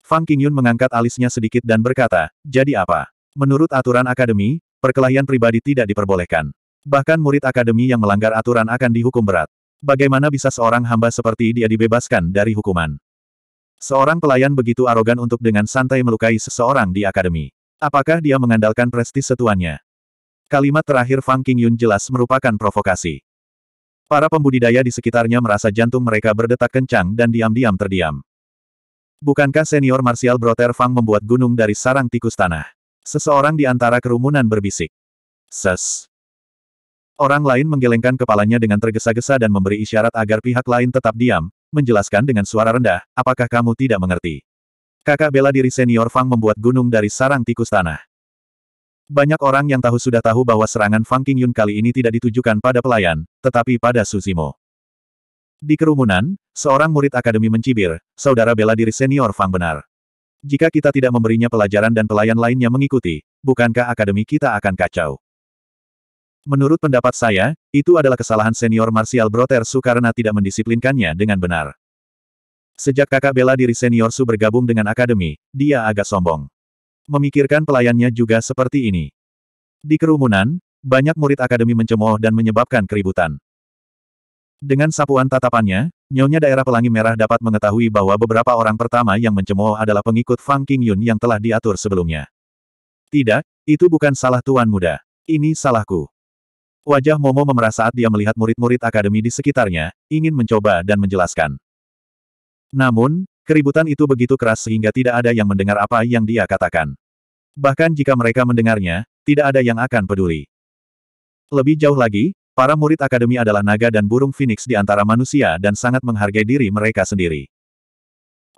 A: Fang Qingyun mengangkat alisnya sedikit dan berkata, jadi apa? Menurut aturan akademi, perkelahian pribadi tidak diperbolehkan. Bahkan murid akademi yang melanggar aturan akan dihukum berat. Bagaimana bisa seorang hamba seperti dia dibebaskan dari hukuman? Seorang pelayan begitu arogan untuk dengan santai melukai seseorang di akademi. Apakah dia mengandalkan prestis setuannya? Kalimat terakhir Fang Qingyun jelas merupakan provokasi. Para pembudidaya di sekitarnya merasa jantung mereka berdetak kencang dan diam-diam terdiam. Bukankah senior Martial Broter Fang membuat gunung dari sarang tikus tanah? Seseorang di antara kerumunan berbisik. Ses. Orang lain menggelengkan kepalanya dengan tergesa-gesa dan memberi isyarat agar pihak lain tetap diam, menjelaskan dengan suara rendah, apakah kamu tidak mengerti? Kakak bela diri senior Fang membuat gunung dari sarang tikus tanah. Banyak orang yang tahu sudah tahu bahwa serangan Fang Qingyun kali ini tidak ditujukan pada pelayan, tetapi pada Suzimo. Di kerumunan, seorang murid akademi mencibir, saudara bela diri senior Fang benar. Jika kita tidak memberinya pelajaran dan pelayan lainnya mengikuti, bukankah akademi kita akan kacau? Menurut pendapat saya, itu adalah kesalahan senior Martial brother Su karena tidak mendisiplinkannya dengan benar. Sejak kakak bela diri senior Su bergabung dengan akademi, dia agak sombong memikirkan pelayannya juga seperti ini. Di kerumunan, banyak murid akademi mencemooh dan menyebabkan keributan. Dengan sapuan tatapannya, nyonya daerah pelangi merah dapat mengetahui bahwa beberapa orang pertama yang mencemooh adalah pengikut Fang King Yun yang telah diatur sebelumnya. Tidak, itu bukan salah tuan muda. Ini salahku. Wajah Momo memerah saat dia melihat murid-murid akademi di sekitarnya, ingin mencoba dan menjelaskan. Namun, Keributan itu begitu keras sehingga tidak ada yang mendengar apa yang dia katakan. Bahkan jika mereka mendengarnya, tidak ada yang akan peduli. Lebih jauh lagi, para murid akademi adalah naga dan burung phoenix di antara manusia dan sangat menghargai diri mereka sendiri.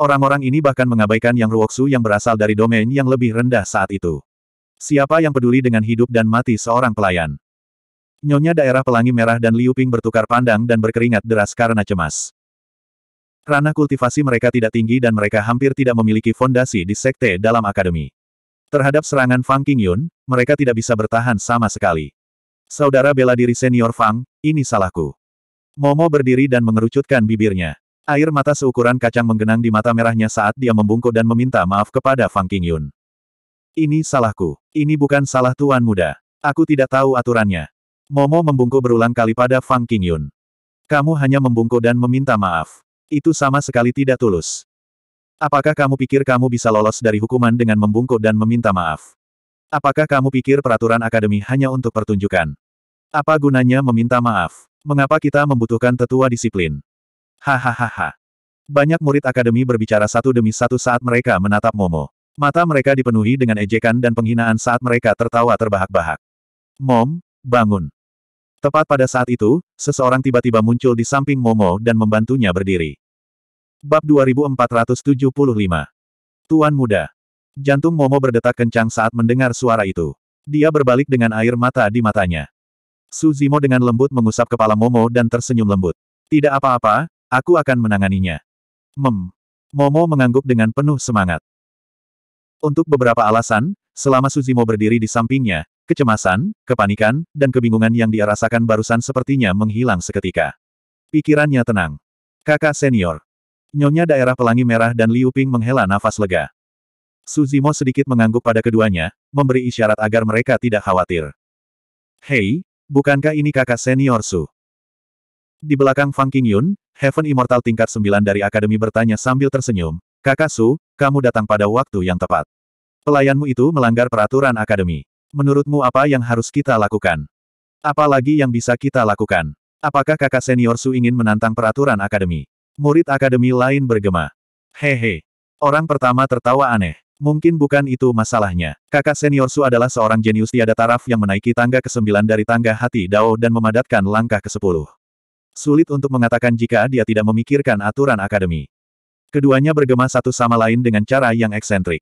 A: Orang-orang ini bahkan mengabaikan yang ruoksu yang berasal dari domain yang lebih rendah saat itu. Siapa yang peduli dengan hidup dan mati seorang pelayan? Nyonya daerah Pelangi Merah dan Liuping bertukar pandang dan berkeringat deras karena cemas. Ranah kultivasi mereka tidak tinggi dan mereka hampir tidak memiliki fondasi di sekte dalam akademi. Terhadap serangan Fang Qingyun, mereka tidak bisa bertahan sama sekali. Saudara bela diri senior Fang, ini salahku. Momo berdiri dan mengerucutkan bibirnya. Air mata seukuran kacang menggenang di mata merahnya saat dia membungkuk dan meminta maaf kepada Fang Qingyun. Ini salahku. Ini bukan salah tuan muda. Aku tidak tahu aturannya. Momo membungkuk berulang kali pada Fang Qingyun. Kamu hanya membungkuk dan meminta maaf. Itu sama sekali tidak tulus. Apakah kamu pikir kamu bisa lolos dari hukuman dengan membungkuk dan meminta maaf? Apakah kamu pikir peraturan akademi hanya untuk pertunjukan? Apa gunanya meminta maaf? Mengapa kita membutuhkan tetua disiplin? Hahaha. Banyak murid akademi berbicara satu demi satu saat mereka menatap Momo. Mata mereka dipenuhi dengan ejekan dan penghinaan saat mereka tertawa terbahak-bahak. Mom, bangun. Tepat pada saat itu, seseorang tiba-tiba muncul di samping Momo dan membantunya berdiri. Bab 2475 Tuan Muda Jantung Momo berdetak kencang saat mendengar suara itu. Dia berbalik dengan air mata di matanya. Suzimo dengan lembut mengusap kepala Momo dan tersenyum lembut. Tidak apa-apa, aku akan menanganinya. Mem. Momo mengangguk dengan penuh semangat. Untuk beberapa alasan, selama Suzimo berdiri di sampingnya, Kecemasan, kepanikan, dan kebingungan yang dia rasakan barusan sepertinya menghilang seketika. Pikirannya tenang. Kakak senior. Nyonya daerah pelangi merah dan Liu Ping menghela nafas lega. Suzimo sedikit mengangguk pada keduanya, memberi isyarat agar mereka tidak khawatir. Hei, bukankah ini kakak senior Su? Di belakang Fang Qingyun, Heaven Immortal tingkat 9 dari Akademi bertanya sambil tersenyum, Kakak Su, kamu datang pada waktu yang tepat. Pelayanmu itu melanggar peraturan Akademi. Menurutmu apa yang harus kita lakukan? Apalagi yang bisa kita lakukan? Apakah kakak senior Su ingin menantang peraturan akademi? Murid akademi lain bergema. Hehe. Orang pertama tertawa aneh. Mungkin bukan itu masalahnya. Kakak senior Su adalah seorang jenius tiada taraf yang menaiki tangga ke-9 dari tangga hati Dao dan memadatkan langkah ke sepuluh. Sulit untuk mengatakan jika dia tidak memikirkan aturan akademi. Keduanya bergema satu sama lain dengan cara yang eksentrik.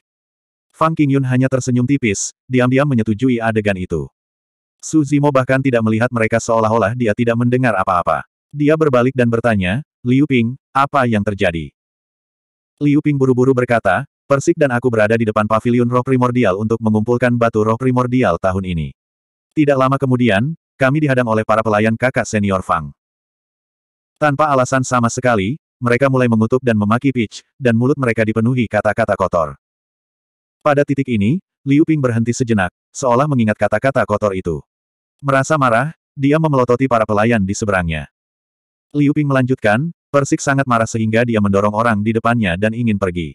A: Fang Qingyun hanya tersenyum tipis, diam-diam menyetujui adegan itu. Su Zimo bahkan tidak melihat mereka seolah-olah dia tidak mendengar apa-apa. Dia berbalik dan bertanya, Liu Ping, apa yang terjadi? Liu Ping buru-buru berkata, Persik dan aku berada di depan paviliun roh primordial untuk mengumpulkan batu roh primordial tahun ini. Tidak lama kemudian, kami dihadang oleh para pelayan kakak senior Fang. Tanpa alasan sama sekali, mereka mulai mengutuk dan memaki Peach, dan mulut mereka dipenuhi kata-kata kotor. Pada titik ini, Liu Ping berhenti sejenak, seolah mengingat kata-kata kotor itu. Merasa marah, dia memelototi para pelayan di seberangnya. Liu Ping melanjutkan, Persik sangat marah sehingga dia mendorong orang di depannya dan ingin pergi.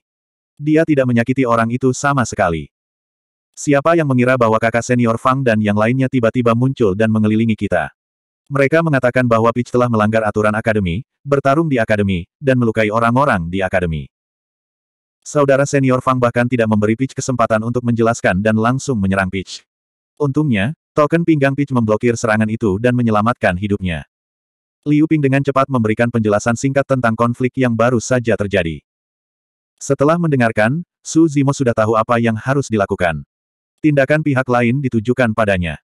A: Dia tidak menyakiti orang itu sama sekali. Siapa yang mengira bahwa kakak senior Fang dan yang lainnya tiba-tiba muncul dan mengelilingi kita? Mereka mengatakan bahwa Peach telah melanggar aturan akademi, bertarung di akademi, dan melukai orang-orang di akademi. Saudara senior Fang bahkan tidak memberi Peach kesempatan untuk menjelaskan dan langsung menyerang Peach. Untungnya, token pinggang Peach memblokir serangan itu dan menyelamatkan hidupnya. Liu Ping dengan cepat memberikan penjelasan singkat tentang konflik yang baru saja terjadi. Setelah mendengarkan, Su Zimo sudah tahu apa yang harus dilakukan. Tindakan pihak lain ditujukan padanya.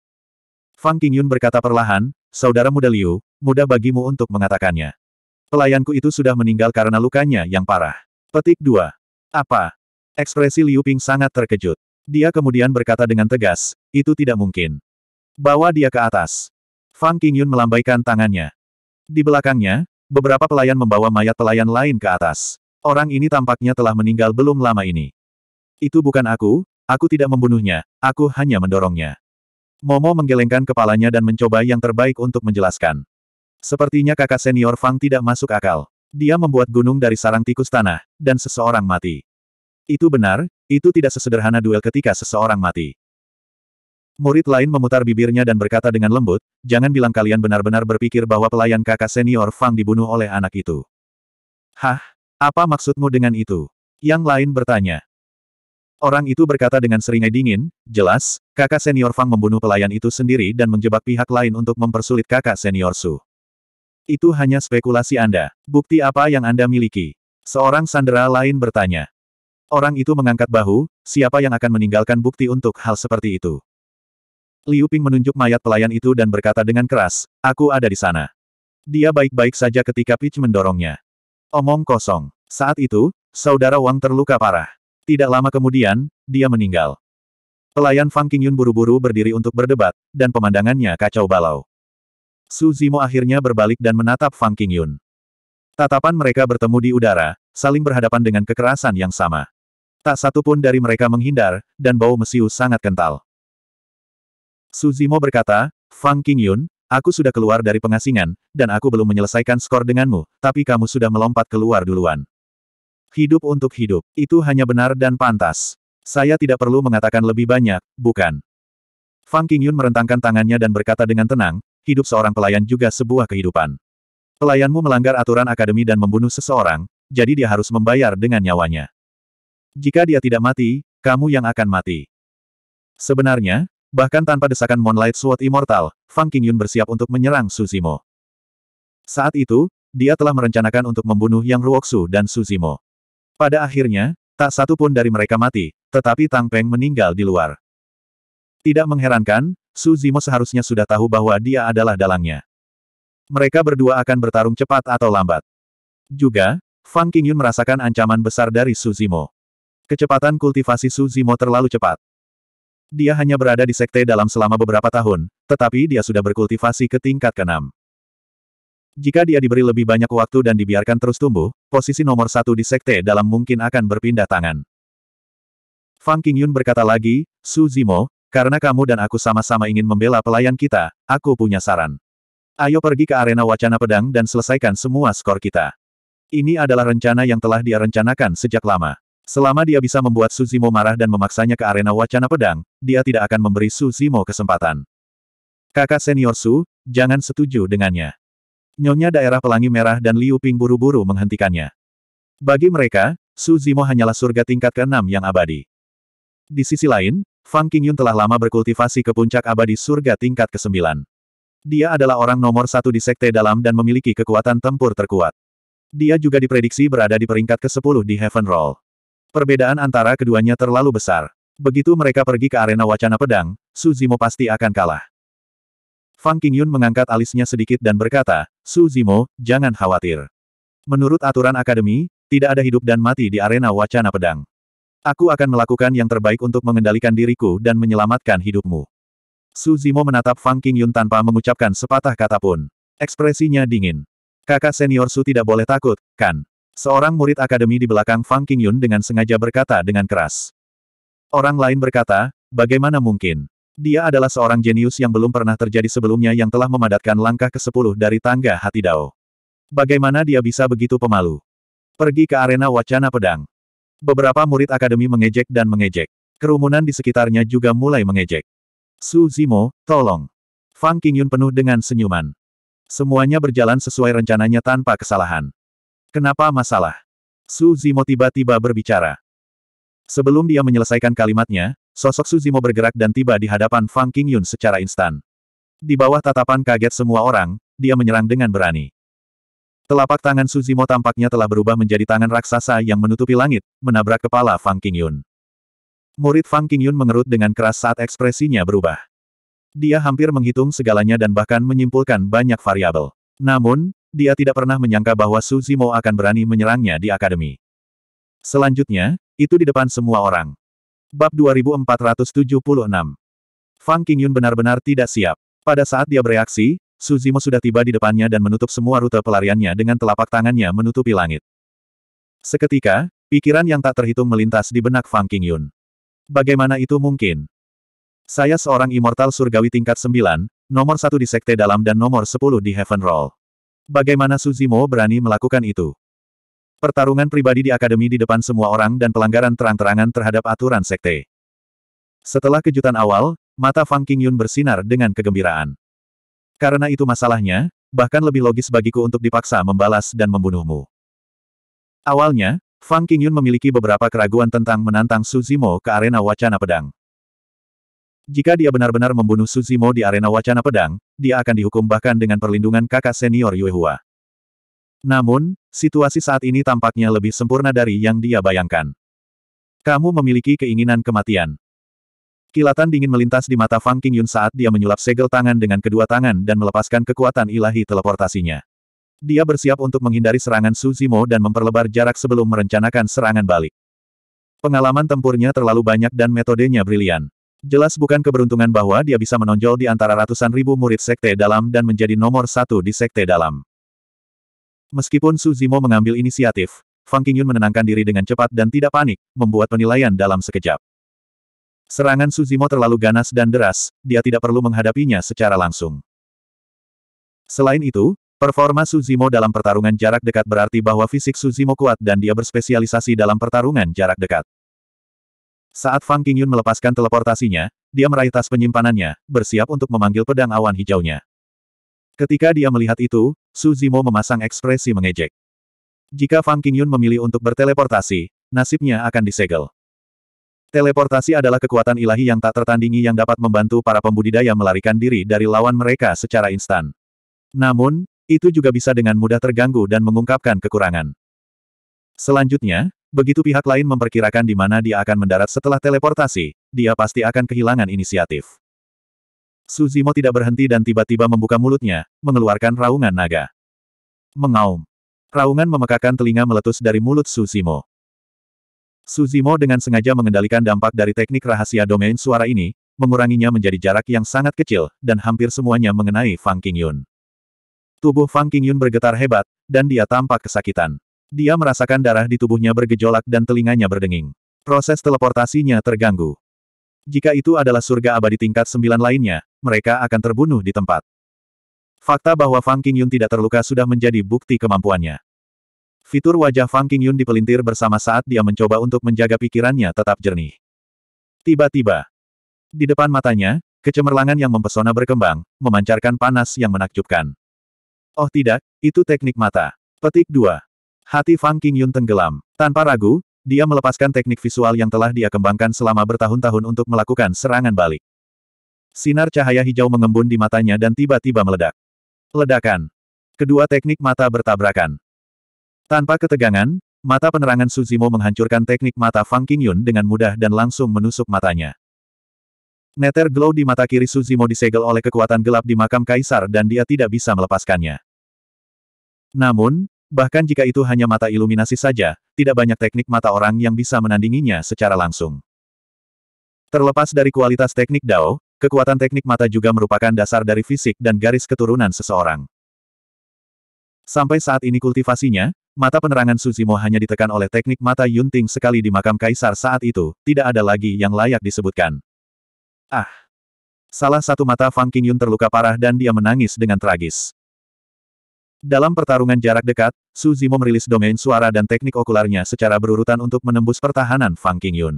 A: Fang Qingyun berkata perlahan, Saudara muda Liu, mudah bagimu untuk mengatakannya. Pelayanku itu sudah meninggal karena lukanya yang parah. Petik 2. Apa? Ekspresi Liu Ping sangat terkejut. Dia kemudian berkata dengan tegas, itu tidak mungkin. Bawa dia ke atas. Fang Qingyun melambaikan tangannya. Di belakangnya, beberapa pelayan membawa mayat pelayan lain ke atas. Orang ini tampaknya telah meninggal belum lama ini. Itu bukan aku, aku tidak membunuhnya, aku hanya mendorongnya. Momo menggelengkan kepalanya dan mencoba yang terbaik untuk menjelaskan. Sepertinya kakak senior Fang tidak masuk akal. Dia membuat gunung dari sarang tikus tanah, dan seseorang mati. Itu benar, itu tidak sesederhana duel ketika seseorang mati. Murid lain memutar bibirnya dan berkata dengan lembut, jangan bilang kalian benar-benar berpikir bahwa pelayan kakak senior Fang dibunuh oleh anak itu. Hah? Apa maksudmu dengan itu? Yang lain bertanya. Orang itu berkata dengan seringai dingin, jelas, kakak senior Fang membunuh pelayan itu sendiri dan menjebak pihak lain untuk mempersulit kakak senior Su. Itu hanya spekulasi Anda. Bukti apa yang Anda miliki? Seorang sandera lain bertanya. Orang itu mengangkat bahu, siapa yang akan meninggalkan bukti untuk hal seperti itu? Liu Ping menunjuk mayat pelayan itu dan berkata dengan keras, aku ada di sana. Dia baik-baik saja ketika Peach mendorongnya. Omong kosong. Saat itu, saudara Wang terluka parah. Tidak lama kemudian, dia meninggal. Pelayan Fang Qingyun buru-buru berdiri untuk berdebat, dan pemandangannya kacau balau. Su Zimo akhirnya berbalik dan menatap Fang Qingyun. Tatapan mereka bertemu di udara, saling berhadapan dengan kekerasan yang sama. Tak satu pun dari mereka menghindar, dan bau mesiu sangat kental. Su Zimo berkata, Fang Qingyun, aku sudah keluar dari pengasingan, dan aku belum menyelesaikan skor denganmu, tapi kamu sudah melompat keluar duluan. Hidup untuk hidup, itu hanya benar dan pantas. Saya tidak perlu mengatakan lebih banyak, bukan? Fang Qingyun merentangkan tangannya dan berkata dengan tenang, hidup seorang pelayan juga sebuah kehidupan. Pelayanmu melanggar aturan akademi dan membunuh seseorang, jadi dia harus membayar dengan nyawanya. Jika dia tidak mati, kamu yang akan mati. Sebenarnya, bahkan tanpa desakan Moonlight Sword Immortal, Fang Qingyun bersiap untuk menyerang Suzimo. Saat itu, dia telah merencanakan untuk membunuh Yang Ruoksu dan Suzimo. Pada akhirnya, tak satu pun dari mereka mati, tetapi Tang Peng meninggal di luar. Tidak mengherankan, Su Zimo seharusnya sudah tahu bahwa dia adalah dalangnya. Mereka berdua akan bertarung cepat atau lambat. Juga, Fang Qingyun merasakan ancaman besar dari Su Zimo. Kecepatan kultivasi Su Zimo terlalu cepat. Dia hanya berada di sekte dalam selama beberapa tahun, tetapi dia sudah berkultivasi ke tingkat keenam. Jika dia diberi lebih banyak waktu dan dibiarkan terus tumbuh, posisi nomor satu di sekte dalam mungkin akan berpindah tangan. Fang Qingyun berkata lagi, Su Zimo, karena kamu dan aku sama-sama ingin membela pelayan kita, aku punya saran. Ayo pergi ke arena wacana pedang dan selesaikan semua skor kita. Ini adalah rencana yang telah dia rencanakan sejak lama. Selama dia bisa membuat Suzimo marah dan memaksanya ke arena wacana pedang, dia tidak akan memberi Suzimo kesempatan. Kakak senior Su, jangan setuju dengannya. Nyonya daerah pelangi merah dan Liu Ping buru-buru menghentikannya. Bagi mereka, Suzimo hanyalah surga tingkat keenam yang abadi. Di sisi lain, Fang Qingyun telah lama berkultivasi ke puncak abadi surga tingkat ke-9. Dia adalah orang nomor satu di sekte dalam dan memiliki kekuatan tempur terkuat. Dia juga diprediksi berada di peringkat ke-10 di Heaven Roll. Perbedaan antara keduanya terlalu besar. Begitu mereka pergi ke arena wacana pedang, Su Zimo pasti akan kalah. Fang Qingyun mengangkat alisnya sedikit dan berkata, Su Zimo, jangan khawatir. Menurut aturan akademi, tidak ada hidup dan mati di arena wacana pedang. Aku akan melakukan yang terbaik untuk mengendalikan diriku dan menyelamatkan hidupmu. Su Zimo menatap Fang Qingyun tanpa mengucapkan sepatah kata pun. Ekspresinya dingin. Kakak senior Su tidak boleh takut, kan? Seorang murid akademi di belakang Fang Qingyun dengan sengaja berkata dengan keras. Orang lain berkata, bagaimana mungkin? Dia adalah seorang jenius yang belum pernah terjadi sebelumnya yang telah memadatkan langkah ke-10 dari tangga hati Dao. Bagaimana dia bisa begitu pemalu? Pergi ke arena wacana pedang. Beberapa murid akademi mengejek dan mengejek. Kerumunan di sekitarnya juga mulai mengejek. Su Zimo, tolong. Fang Qingyun penuh dengan senyuman. Semuanya berjalan sesuai rencananya tanpa kesalahan. Kenapa masalah? Su Zimo tiba-tiba berbicara. Sebelum dia menyelesaikan kalimatnya, sosok Su Zimo bergerak dan tiba di hadapan Fang Qingyun secara instan. Di bawah tatapan kaget semua orang, dia menyerang dengan berani. Telapak tangan Suzimo tampaknya telah berubah menjadi tangan raksasa yang menutupi langit, menabrak kepala Fang Qingyun. Murid Fang Qingyun mengerut dengan keras saat ekspresinya berubah. Dia hampir menghitung segalanya dan bahkan menyimpulkan banyak variabel. Namun, dia tidak pernah menyangka bahwa Suzimo akan berani menyerangnya di akademi. Selanjutnya, itu di depan semua orang. Bab 2476 Fang Qingyun benar-benar tidak siap. Pada saat dia bereaksi, Suzimo sudah tiba di depannya dan menutup semua rute pelariannya dengan telapak tangannya menutupi langit. Seketika, pikiran yang tak terhitung melintas di benak Fang Qingyun. Bagaimana itu mungkin? Saya seorang immortal surgawi tingkat 9, nomor satu di sekte dalam dan nomor 10 di Heaven Roll. Bagaimana Suzimo berani melakukan itu? Pertarungan pribadi di akademi di depan semua orang dan pelanggaran terang-terangan terhadap aturan sekte. Setelah kejutan awal, mata Fang Qingyun bersinar dengan kegembiraan. Karena itu masalahnya, bahkan lebih logis bagiku untuk dipaksa membalas dan membunuhmu. Awalnya, Fang Qingyun memiliki beberapa keraguan tentang menantang Suzimo ke arena wacana pedang. Jika dia benar-benar membunuh Suzimo di arena wacana pedang, dia akan dihukum bahkan dengan perlindungan kakak senior Yuehua. Namun, situasi saat ini tampaknya lebih sempurna dari yang dia bayangkan. Kamu memiliki keinginan kematian. Kilatan dingin melintas di mata Fang Qingyun saat dia menyulap segel tangan dengan kedua tangan dan melepaskan kekuatan ilahi teleportasinya. Dia bersiap untuk menghindari serangan Su Zimo dan memperlebar jarak sebelum merencanakan serangan balik. Pengalaman tempurnya terlalu banyak dan metodenya brilian. Jelas bukan keberuntungan bahwa dia bisa menonjol di antara ratusan ribu murid sekte dalam dan menjadi nomor satu di sekte dalam. Meskipun Su Zimo mengambil inisiatif, Fang Qingyun menenangkan diri dengan cepat dan tidak panik, membuat penilaian dalam sekejap. Serangan Suzimo terlalu ganas dan deras, dia tidak perlu menghadapinya secara langsung. Selain itu, performa Suzimo dalam pertarungan jarak dekat berarti bahwa fisik Suzimo kuat dan dia berspesialisasi dalam pertarungan jarak dekat. Saat Fang Qingyun melepaskan teleportasinya, dia meraih tas penyimpanannya, bersiap untuk memanggil pedang awan hijaunya. Ketika dia melihat itu, Suzimo memasang ekspresi mengejek. Jika Fang Qingyun memilih untuk berteleportasi, nasibnya akan disegel. Teleportasi adalah kekuatan ilahi yang tak tertandingi yang dapat membantu para pembudidaya melarikan diri dari lawan mereka secara instan. Namun, itu juga bisa dengan mudah terganggu dan mengungkapkan kekurangan. Selanjutnya, begitu pihak lain memperkirakan di mana dia akan mendarat setelah teleportasi, dia pasti akan kehilangan inisiatif. Suzimo tidak berhenti dan tiba-tiba membuka mulutnya, mengeluarkan raungan naga. Mengaum. Raungan memekakan telinga meletus dari mulut Suzimo. Suzimo dengan sengaja mengendalikan dampak dari teknik rahasia domain suara ini, menguranginya menjadi jarak yang sangat kecil, dan hampir semuanya mengenai Fang Qingyun. Tubuh Fang Qingyun bergetar hebat, dan dia tampak kesakitan. Dia merasakan darah di tubuhnya bergejolak dan telinganya berdenging. Proses teleportasinya terganggu. Jika itu adalah surga abadi tingkat sembilan lainnya, mereka akan terbunuh di tempat. Fakta bahwa Fang Qingyun tidak terluka sudah menjadi bukti kemampuannya. Fitur wajah Fang Qingyun dipelintir bersama saat dia mencoba untuk menjaga pikirannya tetap jernih. Tiba-tiba, di depan matanya, kecemerlangan yang mempesona berkembang, memancarkan panas yang menakjubkan. Oh tidak, itu teknik mata. Petik 2. Hati Fang Qingyun tenggelam. Tanpa ragu, dia melepaskan teknik visual yang telah dia kembangkan selama bertahun-tahun untuk melakukan serangan balik. Sinar cahaya hijau mengembun di matanya dan tiba-tiba meledak. Ledakan. Kedua teknik mata bertabrakan. Tanpa ketegangan, mata penerangan Suzimo menghancurkan teknik mata Fang Qingyun dengan mudah dan langsung menusuk matanya. Nether glow di mata kiri Suzimo disegel oleh kekuatan gelap di makam kaisar dan dia tidak bisa melepaskannya. Namun, bahkan jika itu hanya mata iluminasi saja, tidak banyak teknik mata orang yang bisa menandinginya secara langsung. Terlepas dari kualitas teknik Dao, kekuatan teknik mata juga merupakan dasar dari fisik dan garis keturunan seseorang. Sampai saat ini kultivasinya, Mata penerangan Suzimo hanya ditekan oleh teknik mata Yunting sekali di makam kaisar saat itu, tidak ada lagi yang layak disebutkan. Ah! Salah satu mata Fang King Yun terluka parah dan dia menangis dengan tragis. Dalam pertarungan jarak dekat, Suzimo merilis domain suara dan teknik okularnya secara berurutan untuk menembus pertahanan Fang King Yun.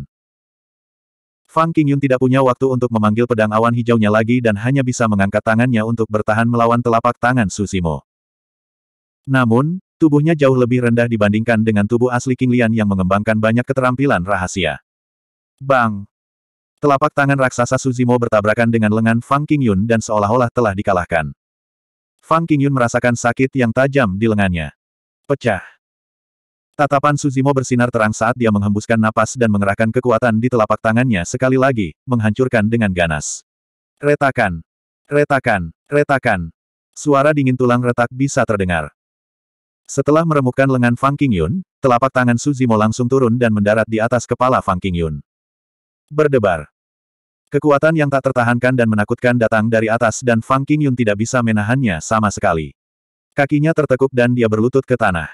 A: Fang King Yun tidak punya waktu untuk memanggil pedang awan hijaunya lagi dan hanya bisa mengangkat tangannya untuk bertahan melawan telapak tangan Suzimo. Namun, Tubuhnya jauh lebih rendah dibandingkan dengan tubuh asli King Lian yang mengembangkan banyak keterampilan rahasia. Bang! Telapak tangan raksasa Suzimo bertabrakan dengan lengan Fang Qingyun dan seolah-olah telah dikalahkan. Fang Qingyun merasakan sakit yang tajam di lengannya. Pecah. Tatapan Suzimo bersinar terang saat dia menghembuskan napas dan mengerahkan kekuatan di telapak tangannya sekali lagi, menghancurkan dengan ganas. Retakan! Retakan! Retakan! Suara dingin tulang retak bisa terdengar. Setelah meremukkan lengan Fang Qingyun, telapak tangan Su Zimo langsung turun dan mendarat di atas kepala Fang Qingyun. Berdebar. Kekuatan yang tak tertahankan dan menakutkan datang dari atas dan Fang Qingyun tidak bisa menahannya sama sekali. Kakinya tertekuk dan dia berlutut ke tanah.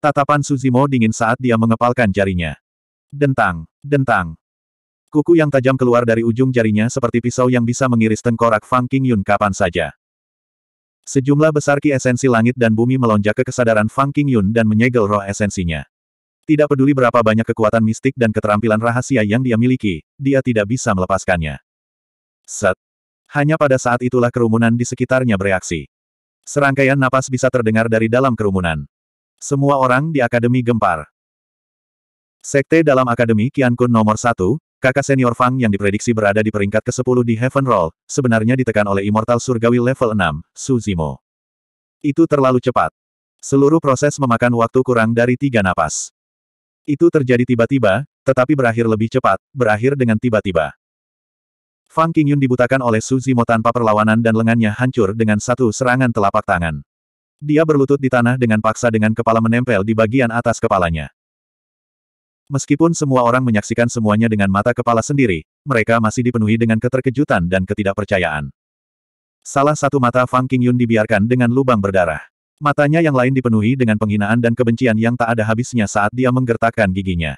A: Tatapan Su Zimo dingin saat dia mengepalkan jarinya. Dentang, dentang. Kuku yang tajam keluar dari ujung jarinya seperti pisau yang bisa mengiris tengkorak Fang Qingyun kapan saja. Sejumlah besar ki esensi langit dan bumi melonjak ke kesadaran Fang Qingyun dan menyegel roh esensinya. Tidak peduli berapa banyak kekuatan mistik dan keterampilan rahasia yang dia miliki, dia tidak bisa melepaskannya. Set. Hanya pada saat itulah kerumunan di sekitarnya bereaksi. Serangkaian napas bisa terdengar dari dalam kerumunan. Semua orang di Akademi Gempar. Sekte dalam Akademi Qiankun nomor satu, Kakak senior Fang yang diprediksi berada di peringkat ke-10 di Heaven Roll, sebenarnya ditekan oleh Immortal Surgawi level 6, Suzimo. Itu terlalu cepat. Seluruh proses memakan waktu kurang dari tiga napas. Itu terjadi tiba-tiba, tetapi berakhir lebih cepat, berakhir dengan tiba-tiba. Fang Qingyun dibutakan oleh Suzimo tanpa perlawanan dan lengannya hancur dengan satu serangan telapak tangan. Dia berlutut di tanah dengan paksa dengan kepala menempel di bagian atas kepalanya. Meskipun semua orang menyaksikan semuanya dengan mata kepala sendiri, mereka masih dipenuhi dengan keterkejutan dan ketidakpercayaan. Salah satu mata Fang Qingyun dibiarkan dengan lubang berdarah. Matanya yang lain dipenuhi dengan penghinaan dan kebencian yang tak ada habisnya saat dia menggertakkan giginya.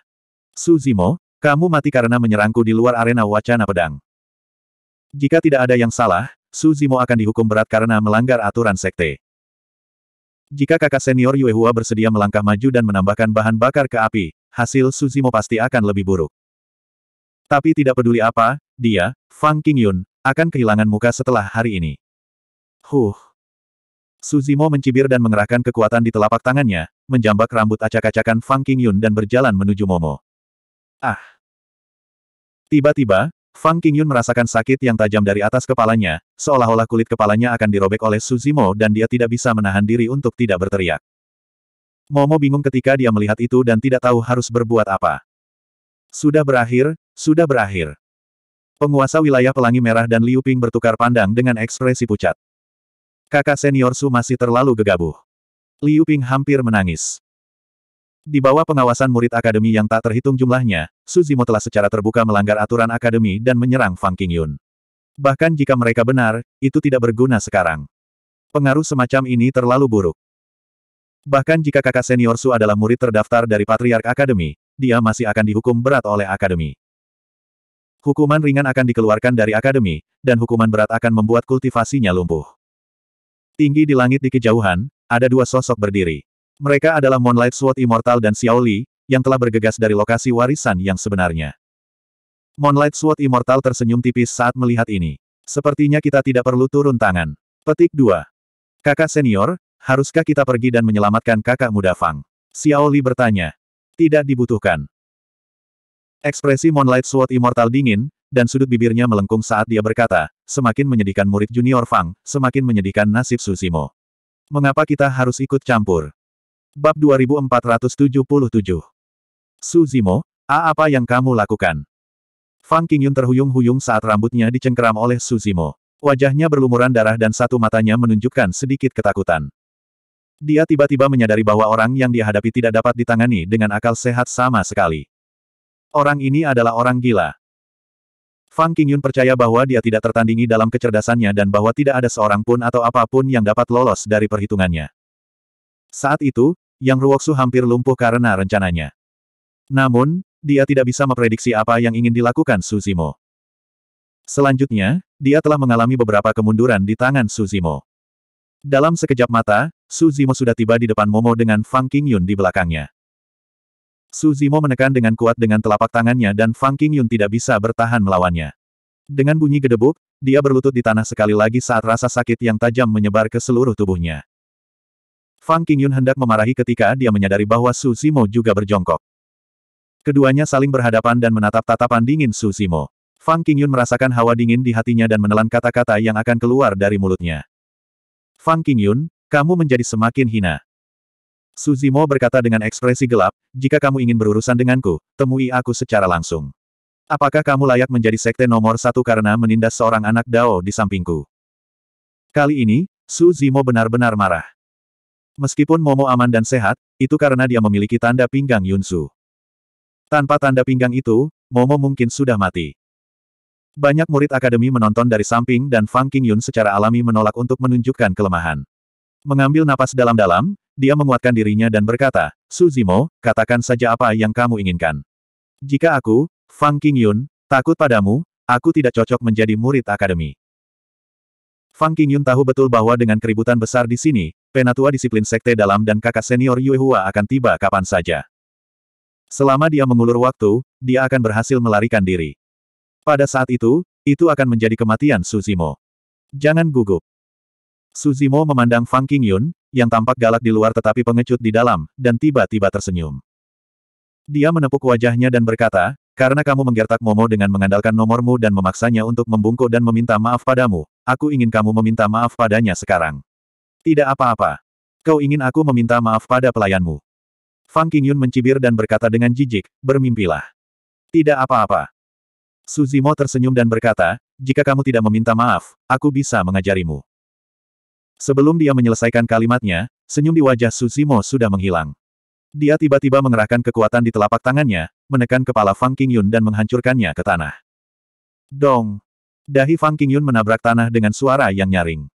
A: Su Zimo, kamu mati karena menyerangku di luar arena wacana pedang. Jika tidak ada yang salah, Su Zimo akan dihukum berat karena melanggar aturan sekte. Jika kakak senior Yuehua bersedia melangkah maju dan menambahkan bahan bakar ke api, hasil Suzimo pasti akan lebih buruk. Tapi tidak peduli apa, dia, Fang Qingyun, akan kehilangan muka setelah hari ini. Huh. Suzimo mencibir dan mengerahkan kekuatan di telapak tangannya, menjambak rambut acak-acakan Fang Qingyun dan berjalan menuju Momo. Ah. Tiba-tiba, Fang Qingyun merasakan sakit yang tajam dari atas kepalanya, seolah-olah kulit kepalanya akan dirobek oleh Suzimo dan dia tidak bisa menahan diri untuk tidak berteriak. Momo bingung ketika dia melihat itu dan tidak tahu harus berbuat apa. Sudah berakhir, sudah berakhir. Penguasa wilayah Pelangi Merah dan Liu Ping bertukar pandang dengan ekspresi pucat. Kakak senior Su masih terlalu gegabah. Liu Ping hampir menangis. Di bawah pengawasan murid akademi yang tak terhitung jumlahnya, Su Zimo telah secara terbuka melanggar aturan akademi dan menyerang Fang Qingyun. Bahkan jika mereka benar, itu tidak berguna sekarang. Pengaruh semacam ini terlalu buruk. Bahkan jika kakak senior Su adalah murid terdaftar dari Patriark Academy, dia masih akan dihukum berat oleh Akademi. Hukuman ringan akan dikeluarkan dari Akademi, dan hukuman berat akan membuat kultivasinya lumpuh. Tinggi di langit di kejauhan, ada dua sosok berdiri. Mereka adalah Moonlight Sword Immortal dan Xiao Li yang telah bergegas dari lokasi warisan yang sebenarnya. Moonlight Sword Immortal tersenyum tipis saat melihat ini. Sepertinya kita tidak perlu turun tangan. Petik 2. Kakak senior, Haruskah kita pergi dan menyelamatkan kakak muda Fang? Xiao Li bertanya. Tidak dibutuhkan. Ekspresi Moonlight Sword Immortal dingin, dan sudut bibirnya melengkung saat dia berkata, semakin menyedihkan murid junior Fang, semakin menyedihkan nasib Susimo. Mengapa kita harus ikut campur? Bab 2477 Suzimo, A apa yang kamu lakukan? Fang Qingyun terhuyung-huyung saat rambutnya dicengkeram oleh Suzimo. Wajahnya berlumuran darah dan satu matanya menunjukkan sedikit ketakutan. Dia tiba-tiba menyadari bahwa orang yang dia hadapi tidak dapat ditangani dengan akal sehat sama sekali. Orang ini adalah orang gila. Fang Qingyun percaya bahwa dia tidak tertandingi dalam kecerdasannya dan bahwa tidak ada seorang pun atau apapun yang dapat lolos dari perhitungannya. Saat itu, Yang Ruoksu hampir lumpuh karena rencananya. Namun, dia tidak bisa memprediksi apa yang ingin dilakukan Suzimo. Selanjutnya, dia telah mengalami beberapa kemunduran di tangan Suzimo. Dalam sekejap mata, Su Zimo sudah tiba di depan Momo dengan Fang Qingyun di belakangnya. Su Zimo menekan dengan kuat dengan telapak tangannya dan Fang Qingyun tidak bisa bertahan melawannya. Dengan bunyi gedebuk, dia berlutut di tanah sekali lagi saat rasa sakit yang tajam menyebar ke seluruh tubuhnya. Fang Qingyun hendak memarahi ketika dia menyadari bahwa Su Zimo juga berjongkok. Keduanya saling berhadapan dan menatap tatapan dingin Su Zimo. Fang Qingyun merasakan hawa dingin di hatinya dan menelan kata-kata yang akan keluar dari mulutnya. Fang Qingyun, kamu menjadi semakin hina. Suzimo berkata dengan ekspresi gelap, jika kamu ingin berurusan denganku, temui aku secara langsung. Apakah kamu layak menjadi sekte nomor satu karena menindas seorang anak Dao di sampingku? Kali ini, Suzimo benar-benar marah. Meskipun Momo aman dan sehat, itu karena dia memiliki tanda pinggang Yunsu. Tanpa tanda pinggang itu, Momo mungkin sudah mati. Banyak murid akademi menonton dari samping dan Fang Qingyun secara alami menolak untuk menunjukkan kelemahan. Mengambil napas dalam-dalam, dia menguatkan dirinya dan berkata, Suzimo, katakan saja apa yang kamu inginkan. Jika aku, Fang Qingyun, takut padamu, aku tidak cocok menjadi murid akademi. Fang Qingyun tahu betul bahwa dengan keributan besar di sini, penatua disiplin sekte dalam dan kakak senior Yue Hua akan tiba kapan saja. Selama dia mengulur waktu, dia akan berhasil melarikan diri. Pada saat itu, itu akan menjadi kematian Suzimo. Jangan gugup. Suzimo memandang Fang Qingyun, yang tampak galak di luar tetapi pengecut di dalam, dan tiba-tiba tersenyum. Dia menepuk wajahnya dan berkata, karena kamu menggertak Momo dengan mengandalkan nomormu dan memaksanya untuk membungkuk dan meminta maaf padamu, aku ingin kamu meminta maaf padanya sekarang. Tidak apa-apa. Kau ingin aku meminta maaf pada pelayanmu. Fang Qingyun mencibir dan berkata dengan jijik, bermimpilah. Tidak apa-apa. Suzimo tersenyum dan berkata, jika kamu tidak meminta maaf, aku bisa mengajarimu. Sebelum dia menyelesaikan kalimatnya, senyum di wajah Suzimo sudah menghilang. Dia tiba-tiba mengerahkan kekuatan di telapak tangannya, menekan kepala Fang Qingyun dan menghancurkannya ke tanah. Dong! Dahi Fang Qingyun menabrak tanah dengan suara yang nyaring.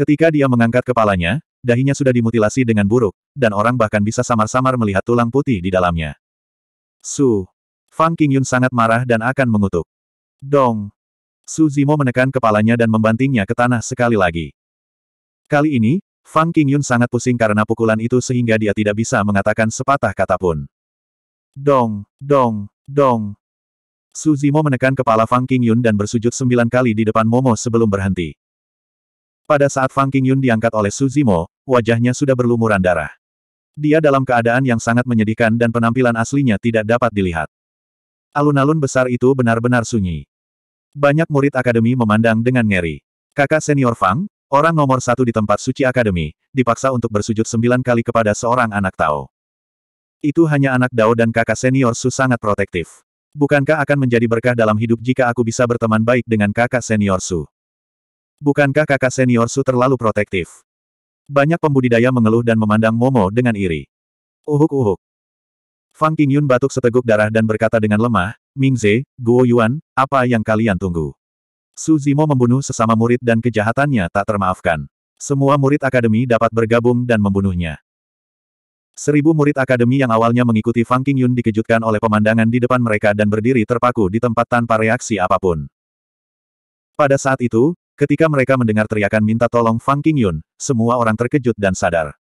A: Ketika dia mengangkat kepalanya, dahinya sudah dimutilasi dengan buruk, dan orang bahkan bisa samar-samar melihat tulang putih di dalamnya. Su! Fang Qingyun sangat marah dan akan mengutuk. Dong! Su Zimo menekan kepalanya dan membantingnya ke tanah sekali lagi. Kali ini, Fang Qingyun sangat pusing karena pukulan itu sehingga dia tidak bisa mengatakan sepatah kata pun. Dong, dong, dong. Su Zimo menekan kepala Fang Qingyun dan bersujud sembilan kali di depan Momo sebelum berhenti. Pada saat Fang Qingyun diangkat oleh Su Zimo, wajahnya sudah berlumuran darah. Dia dalam keadaan yang sangat menyedihkan dan penampilan aslinya tidak dapat dilihat. Alun-alun besar itu benar-benar sunyi. Banyak murid akademi memandang dengan ngeri. Kakak senior Fang, Orang nomor satu di tempat suci akademi, dipaksa untuk bersujud sembilan kali kepada seorang anak Tao. Itu hanya anak Dao dan kakak senior Su sangat protektif. Bukankah akan menjadi berkah dalam hidup jika aku bisa berteman baik dengan kakak senior Su? Bukankah kakak senior Su terlalu protektif? Banyak pembudidaya mengeluh dan memandang Momo dengan iri. Uhuk-uhuk. Fang Qingyun batuk seteguk darah dan berkata dengan lemah, Mingze, Guo Yuan, apa yang kalian tunggu? Su Zimo membunuh sesama murid dan kejahatannya tak termaafkan. Semua murid akademi dapat bergabung dan membunuhnya. Seribu murid akademi yang awalnya mengikuti Fang Qingyun dikejutkan oleh pemandangan di depan mereka dan berdiri terpaku di tempat tanpa reaksi apapun. Pada saat itu, ketika mereka mendengar teriakan minta tolong Fang Qingyun, semua orang terkejut dan sadar.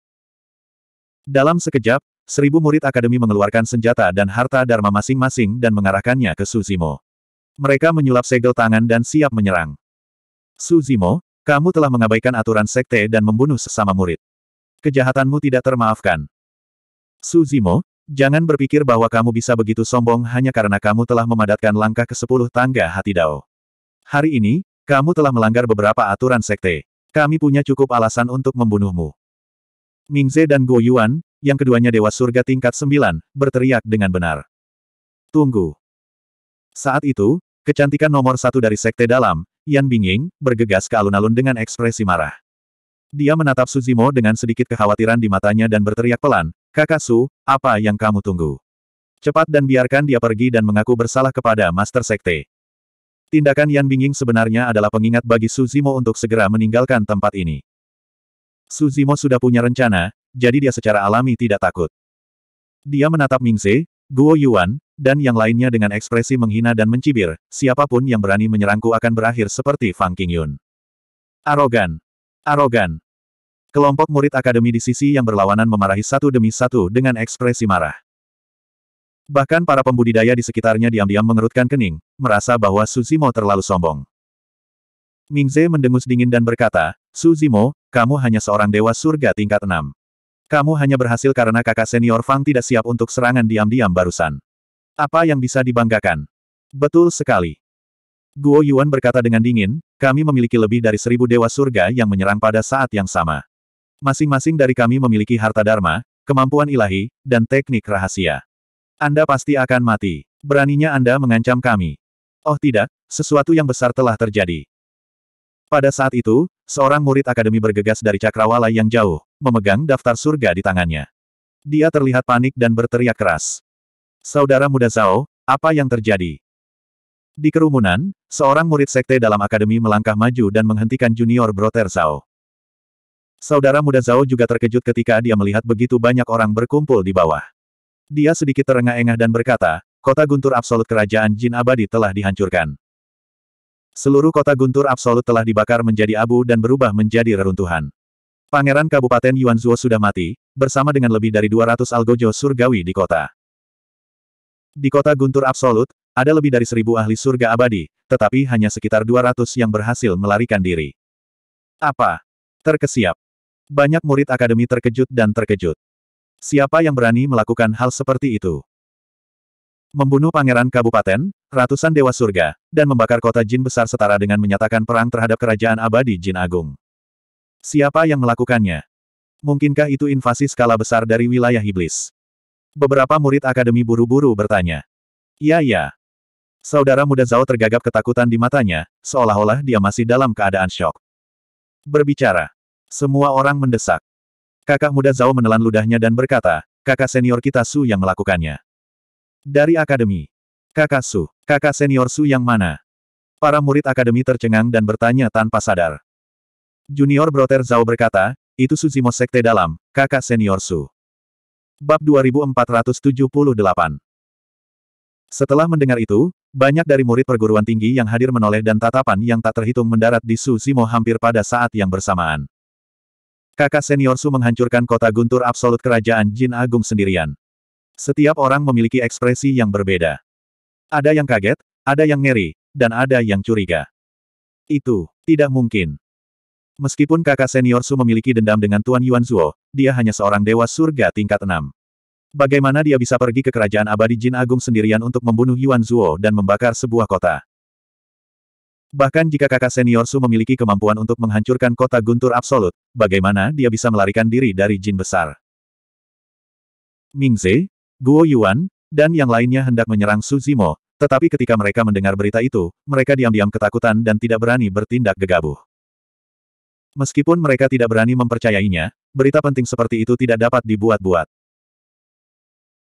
A: Dalam sekejap, seribu murid akademi mengeluarkan senjata dan harta dharma masing-masing dan mengarahkannya ke Suzimo. Mereka menyulap segel tangan dan siap menyerang. Suzimo, kamu telah mengabaikan aturan sekte dan membunuh sesama murid. Kejahatanmu tidak termaafkan. Suzimo, jangan berpikir bahwa kamu bisa begitu sombong hanya karena kamu telah memadatkan langkah ke sepuluh tangga hati Dao. Hari ini, kamu telah melanggar beberapa aturan sekte. Kami punya cukup alasan untuk membunuhmu. Mingze dan Guo Yuan, yang keduanya Dewa Surga tingkat 9, berteriak dengan benar. Tunggu. Saat itu, kecantikan nomor satu dari sekte dalam, Yan Bingying, bergegas ke alun-alun dengan ekspresi marah. Dia menatap Suzimo dengan sedikit kekhawatiran di matanya dan berteriak pelan, Kakak Su, apa yang kamu tunggu? Cepat dan biarkan dia pergi dan mengaku bersalah kepada Master Sekte. Tindakan Yan Bingying sebenarnya adalah pengingat bagi Suzimo untuk segera meninggalkan tempat ini. Suzimo sudah punya rencana, jadi dia secara alami tidak takut. Dia menatap Mingse, Guo Yuan, dan yang lainnya dengan ekspresi menghina dan mencibir, siapapun yang berani menyerangku akan berakhir seperti Fang Qingyun. Arogan. Arogan. Kelompok murid akademi di sisi yang berlawanan memarahi satu demi satu dengan ekspresi marah. Bahkan para pembudidaya di sekitarnya diam-diam mengerutkan kening, merasa bahwa Suzimo terlalu sombong. Mingze mendengus dingin dan berkata, Suzimo, kamu hanya seorang dewa surga tingkat enam. Kamu hanya berhasil karena kakak senior Fang tidak siap untuk serangan diam-diam barusan. Apa yang bisa dibanggakan? Betul sekali. Guo Yuan berkata dengan dingin, kami memiliki lebih dari seribu dewa surga yang menyerang pada saat yang sama. Masing-masing dari kami memiliki harta dharma, kemampuan ilahi, dan teknik rahasia. Anda pasti akan mati. Beraninya Anda mengancam kami. Oh tidak, sesuatu yang besar telah terjadi. Pada saat itu, seorang murid akademi bergegas dari cakrawala yang jauh, memegang daftar surga di tangannya. Dia terlihat panik dan berteriak keras. Saudara muda Zhao, apa yang terjadi? Di kerumunan, seorang murid sekte dalam akademi melangkah maju dan menghentikan junior broter Zhao. Saudara muda Zhao juga terkejut ketika dia melihat begitu banyak orang berkumpul di bawah. Dia sedikit terengah-engah dan berkata, kota guntur absolut kerajaan jin abadi telah dihancurkan. Seluruh kota Guntur Absolut telah dibakar menjadi abu dan berubah menjadi reruntuhan. Pangeran Kabupaten Yuanzuo sudah mati, bersama dengan lebih dari 200 algojo surgawi di kota. Di kota Guntur Absolut, ada lebih dari seribu ahli surga abadi, tetapi hanya sekitar 200 yang berhasil melarikan diri. Apa? Terkesiap. Banyak murid akademi terkejut dan terkejut. Siapa yang berani melakukan hal seperti itu? Membunuh pangeran kabupaten, ratusan dewa surga, dan membakar kota jin besar setara dengan menyatakan perang terhadap kerajaan abadi jin agung. Siapa yang melakukannya? Mungkinkah itu invasi skala besar dari wilayah iblis? Beberapa murid akademi buru-buru bertanya. Iya ya. Saudara muda Zhao tergagap ketakutan di matanya, seolah-olah dia masih dalam keadaan shock. Berbicara. Semua orang mendesak. Kakak muda Zhao menelan ludahnya dan berkata, kakak senior kita Su yang melakukannya. Dari akademi. Kakak Su, kakak senior Su yang mana? Para murid akademi tercengang dan bertanya tanpa sadar. Junior Brother Zhao berkata, itu Suzimo Sekte Dalam, kakak senior Su. Bab 2478 Setelah mendengar itu, banyak dari murid perguruan tinggi yang hadir menoleh dan tatapan yang tak terhitung mendarat di Suzimo hampir pada saat yang bersamaan. Kakak senior Su menghancurkan kota guntur absolut kerajaan Jin Agung sendirian. Setiap orang memiliki ekspresi yang berbeda. Ada yang kaget, ada yang ngeri, dan ada yang curiga. Itu tidak mungkin. Meskipun kakak senior Su memiliki dendam dengan Tuan Yuan Zuo, dia hanya seorang dewa surga tingkat enam. Bagaimana dia bisa pergi ke kerajaan abadi Jin Agung sendirian untuk membunuh Yuan Zuo dan membakar sebuah kota? Bahkan jika kakak senior Su memiliki kemampuan untuk menghancurkan kota guntur absolut, bagaimana dia bisa melarikan diri dari jin besar? Mingze, Guo Yuan, dan yang lainnya hendak menyerang Su Zimo, tetapi ketika mereka mendengar berita itu, mereka diam-diam ketakutan dan tidak berani bertindak gegabah. Meskipun mereka tidak berani mempercayainya, berita penting seperti itu tidak dapat dibuat-buat.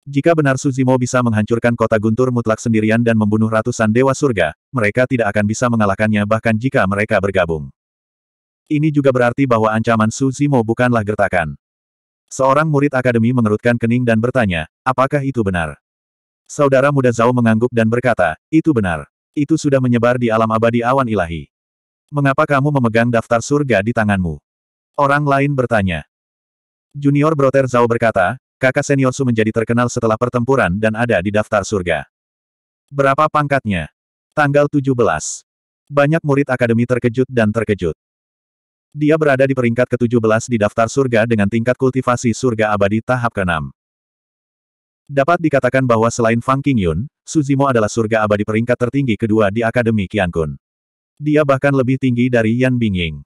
A: Jika benar Suzimo bisa menghancurkan kota Guntur mutlak sendirian dan membunuh ratusan dewa surga, mereka tidak akan bisa mengalahkannya bahkan jika mereka bergabung. Ini juga berarti bahwa ancaman Suzimo bukanlah gertakan. Seorang murid akademi mengerutkan kening dan bertanya, apakah itu benar? Saudara muda Zhao mengangguk dan berkata, itu benar. Itu sudah menyebar di alam abadi awan ilahi. Mengapa kamu memegang daftar surga di tanganmu? Orang lain bertanya. Junior Broter Zhao berkata, kakak senior Su menjadi terkenal setelah pertempuran dan ada di daftar surga. Berapa pangkatnya? Tanggal 17. Banyak murid akademi terkejut dan terkejut. Dia berada di peringkat ke-17 di daftar surga dengan tingkat kultivasi surga abadi tahap ke-6. Dapat dikatakan bahwa selain Fang Qingyun, Suzimo adalah surga abadi peringkat tertinggi kedua di Akademi Qiankun. Dia bahkan lebih tinggi dari Yan Bingying.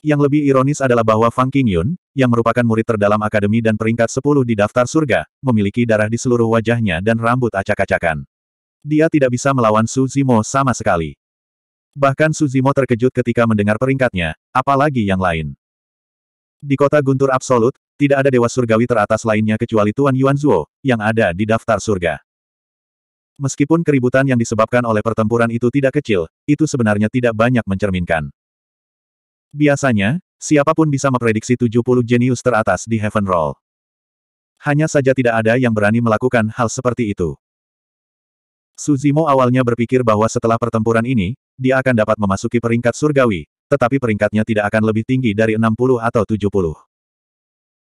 A: Yang lebih ironis adalah bahwa Fang Qingyun, yang merupakan murid terdalam akademi dan peringkat 10 di daftar surga, memiliki darah di seluruh wajahnya dan rambut acak-acakan. Dia tidak bisa melawan Suzimo sama sekali. Bahkan Suzimo terkejut ketika mendengar peringkatnya, apalagi yang lain. Di kota Guntur Absolut, tidak ada dewa surgawi teratas lainnya kecuali Tuan Yuan Zhuo, yang ada di daftar surga. Meskipun keributan yang disebabkan oleh pertempuran itu tidak kecil, itu sebenarnya tidak banyak mencerminkan. Biasanya, siapapun bisa memprediksi 70 jenius teratas di Heaven Roll. Hanya saja tidak ada yang berani melakukan hal seperti itu. Suzimo awalnya berpikir bahwa setelah pertempuran ini, dia akan dapat memasuki peringkat surgawi, tetapi peringkatnya tidak akan lebih tinggi dari 60 atau 70.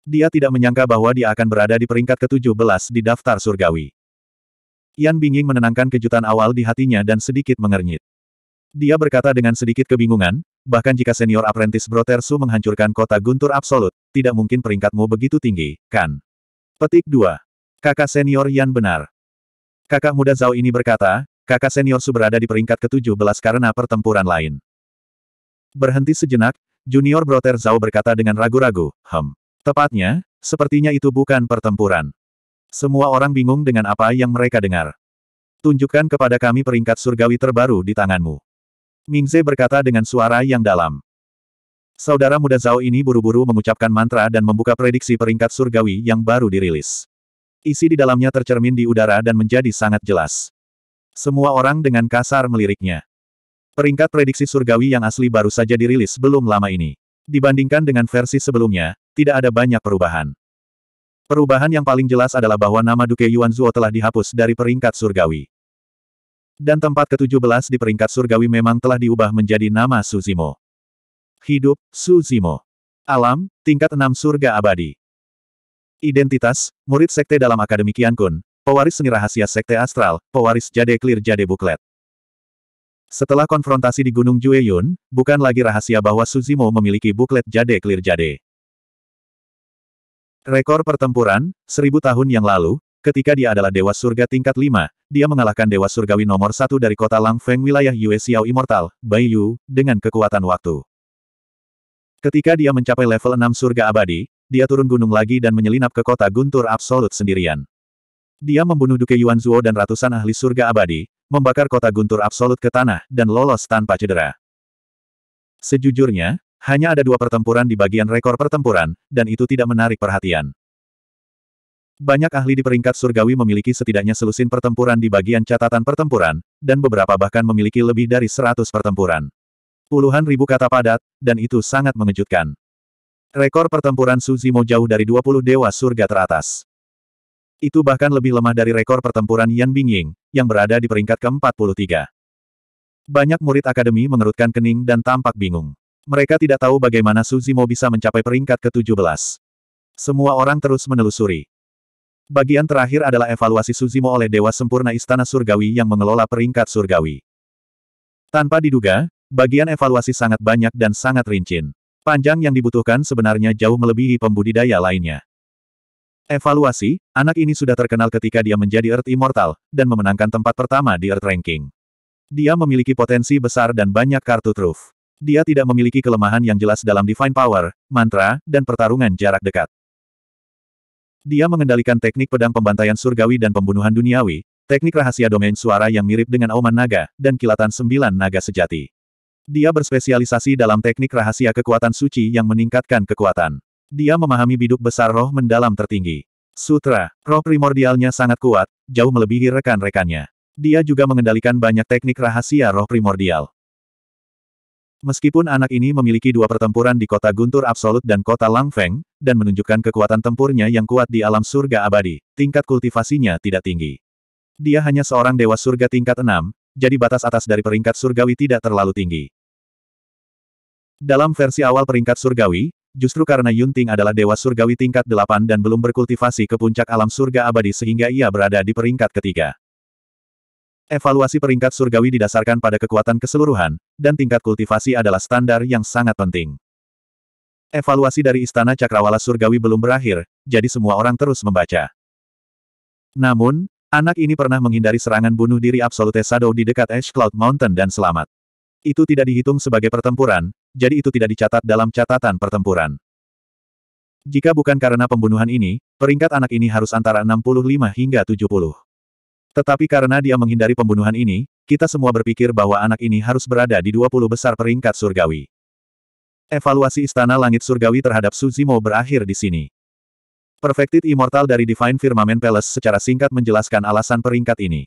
A: Dia tidak menyangka bahwa dia akan berada di peringkat ke-17 di daftar surgawi. Yan Binging menenangkan kejutan awal di hatinya dan sedikit mengernyit. Dia berkata dengan sedikit kebingungan, bahkan jika senior apprentice Brotersu menghancurkan kota guntur absolut, tidak mungkin peringkatmu begitu tinggi, kan? Petik 2. Kakak senior Yan benar. Kakak muda Zhao ini berkata, kakak senior Su berada di peringkat ke-17 karena pertempuran lain. Berhenti sejenak, junior Broter Zhao berkata dengan ragu-ragu, hem. Tepatnya, sepertinya itu bukan pertempuran. Semua orang bingung dengan apa yang mereka dengar. Tunjukkan kepada kami peringkat surgawi terbaru di tanganmu. Mingze berkata dengan suara yang dalam. Saudara muda Zhao ini buru-buru mengucapkan mantra dan membuka prediksi peringkat surgawi yang baru dirilis. Isi di dalamnya tercermin di udara dan menjadi sangat jelas. Semua orang dengan kasar meliriknya. Peringkat prediksi surgawi yang asli baru saja dirilis belum lama ini. Dibandingkan dengan versi sebelumnya, tidak ada banyak perubahan. Perubahan yang paling jelas adalah bahwa nama Duke Yuan Zuo telah dihapus dari peringkat surgawi. Dan tempat ke-17 di peringkat surgawi memang telah diubah menjadi nama Suzimo. Hidup, Suzimo. Alam, tingkat 6 surga abadi. Identitas, murid sekte dalam Akademi Kian Kun, Pewaris seni rahasia Sekte Astral, pewaris Jade Clear Jade Buklet. Setelah konfrontasi di Gunung Jueyun, bukan lagi rahasia bahwa Suzimo memiliki buklet Jade Clear Jade. Rekor pertempuran, seribu tahun yang lalu, ketika dia adalah Dewa Surga tingkat 5, dia mengalahkan Dewa Surgawi nomor satu dari kota Lang Feng wilayah Yue Xiao Immortal, Bai Yu, dengan kekuatan waktu. Ketika dia mencapai level 6 surga abadi, dia turun gunung lagi dan menyelinap ke kota Guntur Absolut sendirian. Dia membunuh Duke Yuan Zuo dan ratusan ahli surga abadi, membakar kota guntur absolut ke tanah, dan lolos tanpa cedera. Sejujurnya, hanya ada dua pertempuran di bagian rekor pertempuran, dan itu tidak menarik perhatian. Banyak ahli di peringkat surgawi memiliki setidaknya selusin pertempuran di bagian catatan pertempuran, dan beberapa bahkan memiliki lebih dari seratus pertempuran. Puluhan ribu kata padat, dan itu sangat mengejutkan. Rekor pertempuran Suzimo jauh dari 20 dewa surga teratas. Itu bahkan lebih lemah dari rekor pertempuran Yan Bingying, yang berada di peringkat ke-43. Banyak murid akademi mengerutkan kening dan tampak bingung. Mereka tidak tahu bagaimana Suzimo bisa mencapai peringkat ke-17. Semua orang terus menelusuri. Bagian terakhir adalah evaluasi Suzimo oleh Dewa Sempurna Istana Surgawi yang mengelola peringkat surgawi. Tanpa diduga, bagian evaluasi sangat banyak dan sangat rincin. Panjang yang dibutuhkan sebenarnya jauh melebihi pembudidaya lainnya. Evaluasi, anak ini sudah terkenal ketika dia menjadi Earth Immortal, dan memenangkan tempat pertama di Earth Ranking. Dia memiliki potensi besar dan banyak kartu truf. Dia tidak memiliki kelemahan yang jelas dalam Divine Power, mantra, dan pertarungan jarak dekat. Dia mengendalikan teknik pedang pembantaian surgawi dan pembunuhan duniawi, teknik rahasia domain suara yang mirip dengan auman naga, dan kilatan sembilan naga sejati. Dia berspesialisasi dalam teknik rahasia kekuatan suci yang meningkatkan kekuatan. Dia memahami biduk besar roh mendalam tertinggi. Sutra, roh primordialnya sangat kuat, jauh melebihi rekan-rekannya. Dia juga mengendalikan banyak teknik rahasia roh primordial. Meskipun anak ini memiliki dua pertempuran di kota Guntur Absolut dan kota Langfeng, dan menunjukkan kekuatan tempurnya yang kuat di alam surga abadi, tingkat kultivasinya tidak tinggi. Dia hanya seorang dewa surga tingkat enam, jadi batas atas dari peringkat surgawi tidak terlalu tinggi. Dalam versi awal peringkat surgawi, justru karena Yunting adalah dewa surgawi tingkat delapan dan belum berkultivasi ke puncak alam surga abadi sehingga ia berada di peringkat ketiga. Evaluasi peringkat surgawi didasarkan pada kekuatan keseluruhan, dan tingkat kultivasi adalah standar yang sangat penting. Evaluasi dari Istana Cakrawala Surgawi belum berakhir, jadi semua orang terus membaca. Namun, anak ini pernah menghindari serangan bunuh diri Absolute Shadow di dekat Ash Cloud Mountain dan selamat. Itu tidak dihitung sebagai pertempuran, jadi itu tidak dicatat dalam catatan pertempuran. Jika bukan karena pembunuhan ini, peringkat anak ini harus antara 65 hingga 70. Tetapi karena dia menghindari pembunuhan ini, kita semua berpikir bahwa anak ini harus berada di 20 besar peringkat surgawi. Evaluasi Istana Langit Surgawi terhadap Suzimo berakhir di sini. Perfected Immortal dari Divine Firmament Palace secara singkat menjelaskan alasan peringkat ini.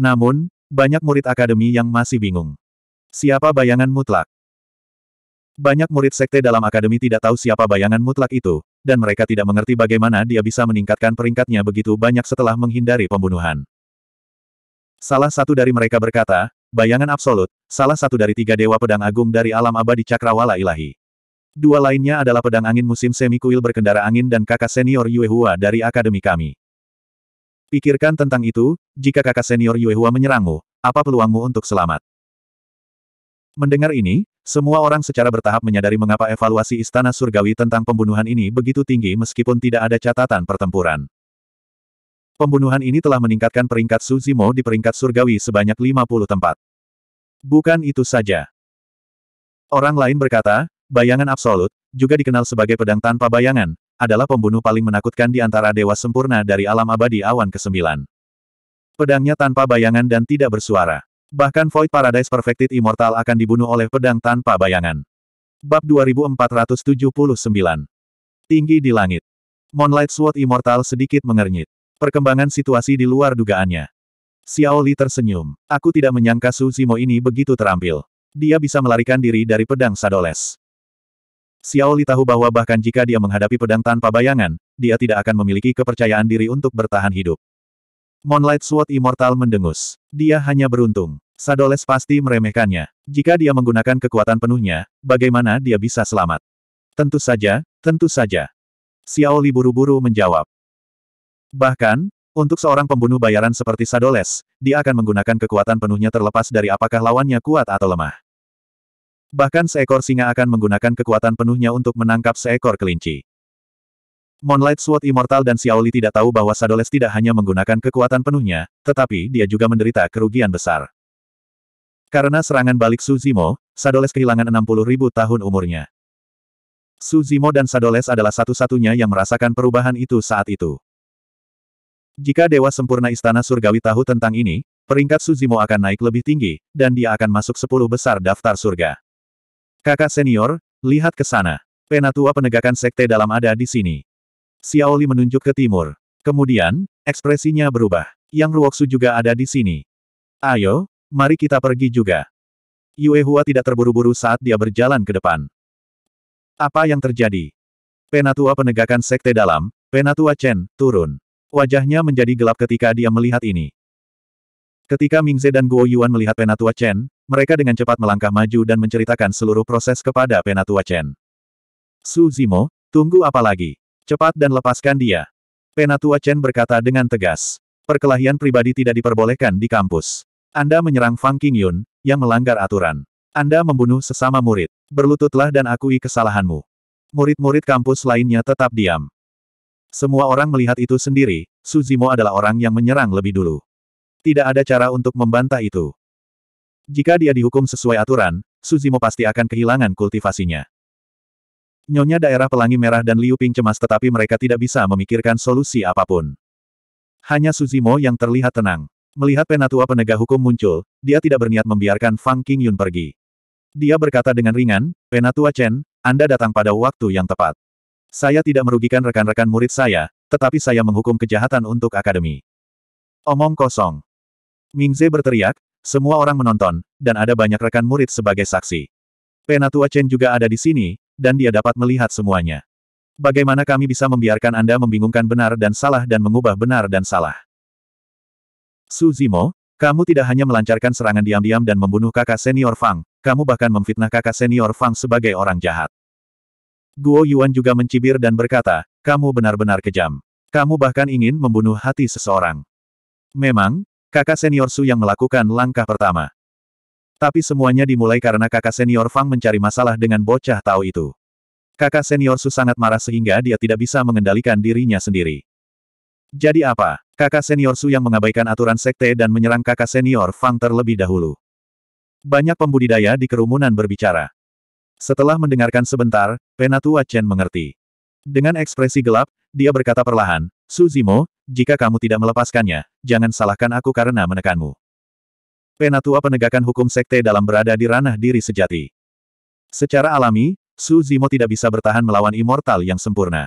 A: Namun, banyak murid akademi yang masih bingung. Siapa bayangan mutlak? Banyak murid sekte dalam akademi tidak tahu siapa bayangan mutlak itu, dan mereka tidak mengerti bagaimana dia bisa meningkatkan peringkatnya begitu banyak setelah menghindari pembunuhan. Salah satu dari mereka berkata, bayangan absolut, salah satu dari tiga dewa pedang agung dari alam abadi cakrawala ilahi. Dua lainnya adalah pedang angin musim semi kuil berkendara angin dan kakak senior Yuehua dari akademi kami. Pikirkan tentang itu, jika kakak senior Yuehua menyerangmu, apa peluangmu untuk selamat? Mendengar ini, semua orang secara bertahap menyadari mengapa evaluasi Istana Surgawi tentang pembunuhan ini begitu tinggi meskipun tidak ada catatan pertempuran. Pembunuhan ini telah meningkatkan peringkat Suzimo di peringkat surgawi sebanyak 50 tempat. Bukan itu saja. Orang lain berkata, bayangan absolut, juga dikenal sebagai pedang tanpa bayangan, adalah pembunuh paling menakutkan di antara dewa sempurna dari alam abadi awan ke-9. Pedangnya tanpa bayangan dan tidak bersuara. Bahkan Void Paradise Perfected Immortal akan dibunuh oleh pedang tanpa bayangan. Bab 2479 Tinggi di Langit Moonlight Sword Immortal sedikit mengernyit. Perkembangan situasi di luar dugaannya. Xiao Li tersenyum. Aku tidak menyangka Su Zimo ini begitu terampil. Dia bisa melarikan diri dari pedang Sadoles. Xiao Li tahu bahwa bahkan jika dia menghadapi pedang tanpa bayangan, dia tidak akan memiliki kepercayaan diri untuk bertahan hidup. Moonlight Sword Immortal mendengus. Dia hanya beruntung. Sadoles pasti meremehkannya. Jika dia menggunakan kekuatan penuhnya, bagaimana dia bisa selamat? Tentu saja, tentu saja. Xiaoli buru-buru menjawab. Bahkan, untuk seorang pembunuh bayaran seperti Sadoles, dia akan menggunakan kekuatan penuhnya terlepas dari apakah lawannya kuat atau lemah. Bahkan seekor singa akan menggunakan kekuatan penuhnya untuk menangkap seekor kelinci. Moonlight Sword Immortal dan Xiaoli tidak tahu bahwa Sadoles tidak hanya menggunakan kekuatan penuhnya, tetapi dia juga menderita kerugian besar. Karena serangan balik Suzimo, Sadoles kehilangan 60 ribu tahun umurnya. Suzimo dan Sadoles adalah satu-satunya yang merasakan perubahan itu saat itu. Jika Dewa Sempurna Istana Surgawi tahu tentang ini, peringkat Suzimo akan naik lebih tinggi, dan dia akan masuk 10 besar daftar surga. Kakak senior, lihat ke sana. Penatua penegakan sekte dalam ada di sini. Xiaoli menunjuk ke timur. Kemudian, ekspresinya berubah. Yang Ruoksu juga ada di sini. Ayo, mari kita pergi juga. Yue Hua tidak terburu-buru saat dia berjalan ke depan. Apa yang terjadi? Penatua penegakan sekte dalam, Penatua Chen, turun. Wajahnya menjadi gelap ketika dia melihat ini. Ketika Mingze dan Guo Yuan melihat Penatua Chen, mereka dengan cepat melangkah maju dan menceritakan seluruh proses kepada Penatua Chen. Su Zimo, tunggu apa lagi? Cepat dan lepaskan dia. Penatua Chen berkata dengan tegas. Perkelahian pribadi tidak diperbolehkan di kampus. Anda menyerang Fang Qingyun, yang melanggar aturan. Anda membunuh sesama murid. Berlututlah dan akui kesalahanmu. Murid-murid kampus lainnya tetap diam. Semua orang melihat itu sendiri, Su Zimo adalah orang yang menyerang lebih dulu. Tidak ada cara untuk membantah itu. Jika dia dihukum sesuai aturan, Su Zimo pasti akan kehilangan kultivasinya. Nyonya daerah Pelangi Merah dan Liu Ping cemas tetapi mereka tidak bisa memikirkan solusi apapun. Hanya Suzimo yang terlihat tenang. Melihat penatua penegak hukum muncul, dia tidak berniat membiarkan Fang Yun pergi. Dia berkata dengan ringan, Penatua Chen, Anda datang pada waktu yang tepat. Saya tidak merugikan rekan-rekan murid saya, tetapi saya menghukum kejahatan untuk akademi. Omong kosong. Ming Mingze berteriak, semua orang menonton, dan ada banyak rekan murid sebagai saksi. Penatua Chen juga ada di sini, dan dia dapat melihat semuanya. Bagaimana kami bisa membiarkan Anda membingungkan benar dan salah dan mengubah benar dan salah? Su Zimo, kamu tidak hanya melancarkan serangan diam-diam dan membunuh kakak senior Fang, kamu bahkan memfitnah kakak senior Fang sebagai orang jahat. Guo Yuan juga mencibir dan berkata, kamu benar-benar kejam. Kamu bahkan ingin membunuh hati seseorang. Memang, kakak senior Su yang melakukan langkah pertama. Tapi semuanya dimulai karena kakak senior Fang mencari masalah dengan bocah tahu itu. Kakak senior Su sangat marah sehingga dia tidak bisa mengendalikan dirinya sendiri. Jadi apa? Kakak senior Su yang mengabaikan aturan sekte dan menyerang kakak senior Fang terlebih dahulu. Banyak pembudidaya di kerumunan berbicara. Setelah mendengarkan sebentar, Penatua Chen mengerti. Dengan ekspresi gelap, dia berkata perlahan, Su Zimo, jika kamu tidak melepaskannya, jangan salahkan aku karena menekanmu penatua penegakan hukum sekte dalam berada di ranah diri sejati. Secara alami, Su Zimo tidak bisa bertahan melawan immortal yang sempurna.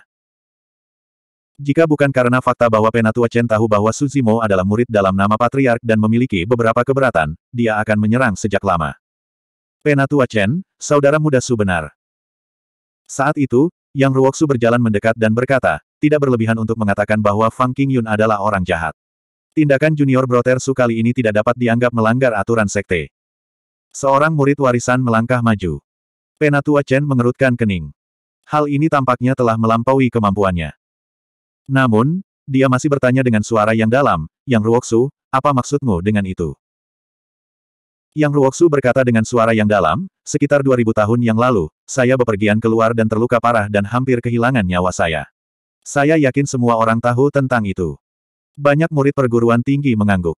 A: Jika bukan karena fakta bahwa penatua Chen tahu bahwa Su Zimo adalah murid dalam nama patriark dan memiliki beberapa keberatan, dia akan menyerang sejak lama. Penatua Chen, saudara muda Su benar. Saat itu, Yang Ruoksu berjalan mendekat dan berkata, tidak berlebihan untuk mengatakan bahwa Fang Qingyun adalah orang jahat. Tindakan junior Su kali ini tidak dapat dianggap melanggar aturan sekte. Seorang murid warisan melangkah maju. Penatua Chen mengerutkan kening. Hal ini tampaknya telah melampaui kemampuannya. Namun, dia masih bertanya dengan suara yang dalam, Yang Ruoksu, apa maksudmu dengan itu? Yang Ruoksu berkata dengan suara yang dalam, sekitar 2000 tahun yang lalu, saya bepergian keluar dan terluka parah dan hampir kehilangan nyawa saya. Saya yakin semua orang tahu tentang itu banyak murid perguruan tinggi mengangguk.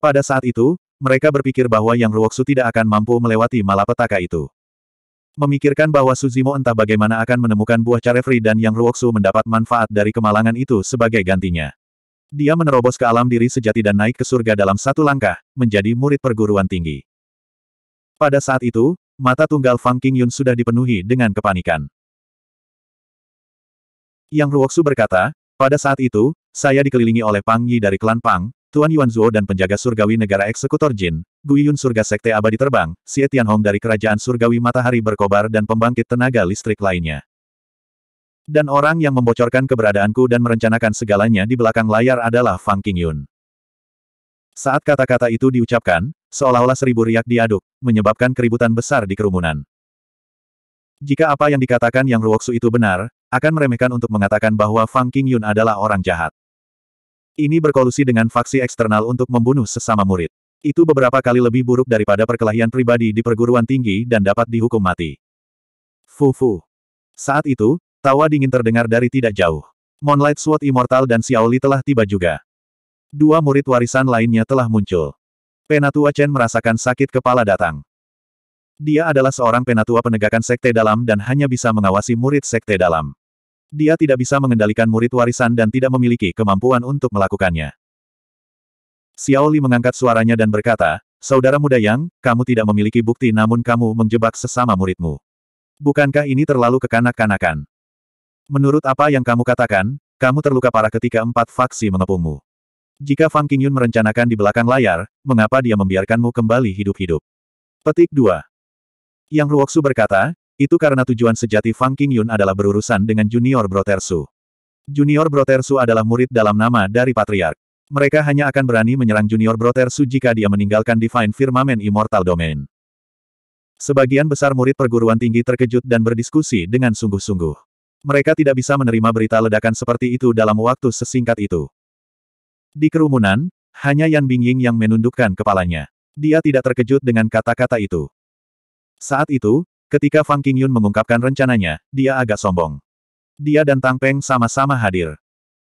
A: Pada saat itu, mereka berpikir bahwa Yang Ruoksu tidak akan mampu melewati malapetaka itu. Memikirkan bahwa Suzimo entah bagaimana akan menemukan buah carefree dan Yang Ruoksu mendapat manfaat dari kemalangan itu sebagai gantinya. Dia menerobos ke alam diri sejati dan naik ke surga dalam satu langkah, menjadi murid perguruan tinggi. Pada saat itu, mata tunggal Fang Qingyun sudah dipenuhi dengan kepanikan. Yang Ruoksu berkata, pada saat itu, saya dikelilingi oleh Pang Yi dari klan Pang, Tuan Yuan Zuo dan penjaga surgawi negara eksekutor Jin, Guiyun surga sekte abadi terbang, Xie Tianhong dari kerajaan surgawi matahari berkobar dan pembangkit tenaga listrik lainnya. Dan orang yang membocorkan keberadaanku dan merencanakan segalanya di belakang layar adalah Fang Qingyun. Saat kata-kata itu diucapkan, seolah-olah seribu riak diaduk, menyebabkan keributan besar di kerumunan. Jika apa yang dikatakan Yang Ruoksu itu benar, akan meremehkan untuk mengatakan bahwa Fang Qingyun adalah orang jahat. Ini berkolusi dengan faksi eksternal untuk membunuh sesama murid. Itu beberapa kali lebih buruk daripada perkelahian pribadi di perguruan tinggi dan dapat dihukum mati. Fufu. Saat itu, tawa dingin terdengar dari tidak jauh. Moonlight Sword Immortal dan Xiaoli telah tiba juga. Dua murid warisan lainnya telah muncul. Penatua Chen merasakan sakit kepala datang. Dia adalah seorang penatua penegakan sekte dalam dan hanya bisa mengawasi murid sekte dalam. Dia tidak bisa mengendalikan murid warisan dan tidak memiliki kemampuan untuk melakukannya. Xiao Li mengangkat suaranya dan berkata, Saudara muda Yang, kamu tidak memiliki bukti namun kamu menjebak sesama muridmu. Bukankah ini terlalu kekanak-kanakan? Menurut apa yang kamu katakan, kamu terluka parah ketika empat faksi mengepungmu. Jika Fang Qingyun merencanakan di belakang layar, mengapa dia membiarkanmu kembali hidup-hidup? Petik 2. Yang Ruoksu berkata, itu karena tujuan sejati Fang Qingyun adalah berurusan dengan Junior Brotersu. Junior Brotersu adalah murid dalam nama dari Patriark. Mereka hanya akan berani menyerang Junior Brotersu jika dia meninggalkan Divine Firmament Immortal Domain. Sebagian besar murid perguruan tinggi terkejut dan berdiskusi dengan sungguh-sungguh. Mereka tidak bisa menerima berita ledakan seperti itu dalam waktu sesingkat itu. Di kerumunan, hanya Yan Bingying yang menundukkan kepalanya. Dia tidak terkejut dengan kata-kata itu. Saat itu, Ketika Fang Qingyun mengungkapkan rencananya, dia agak sombong. Dia dan Tang Peng sama-sama hadir.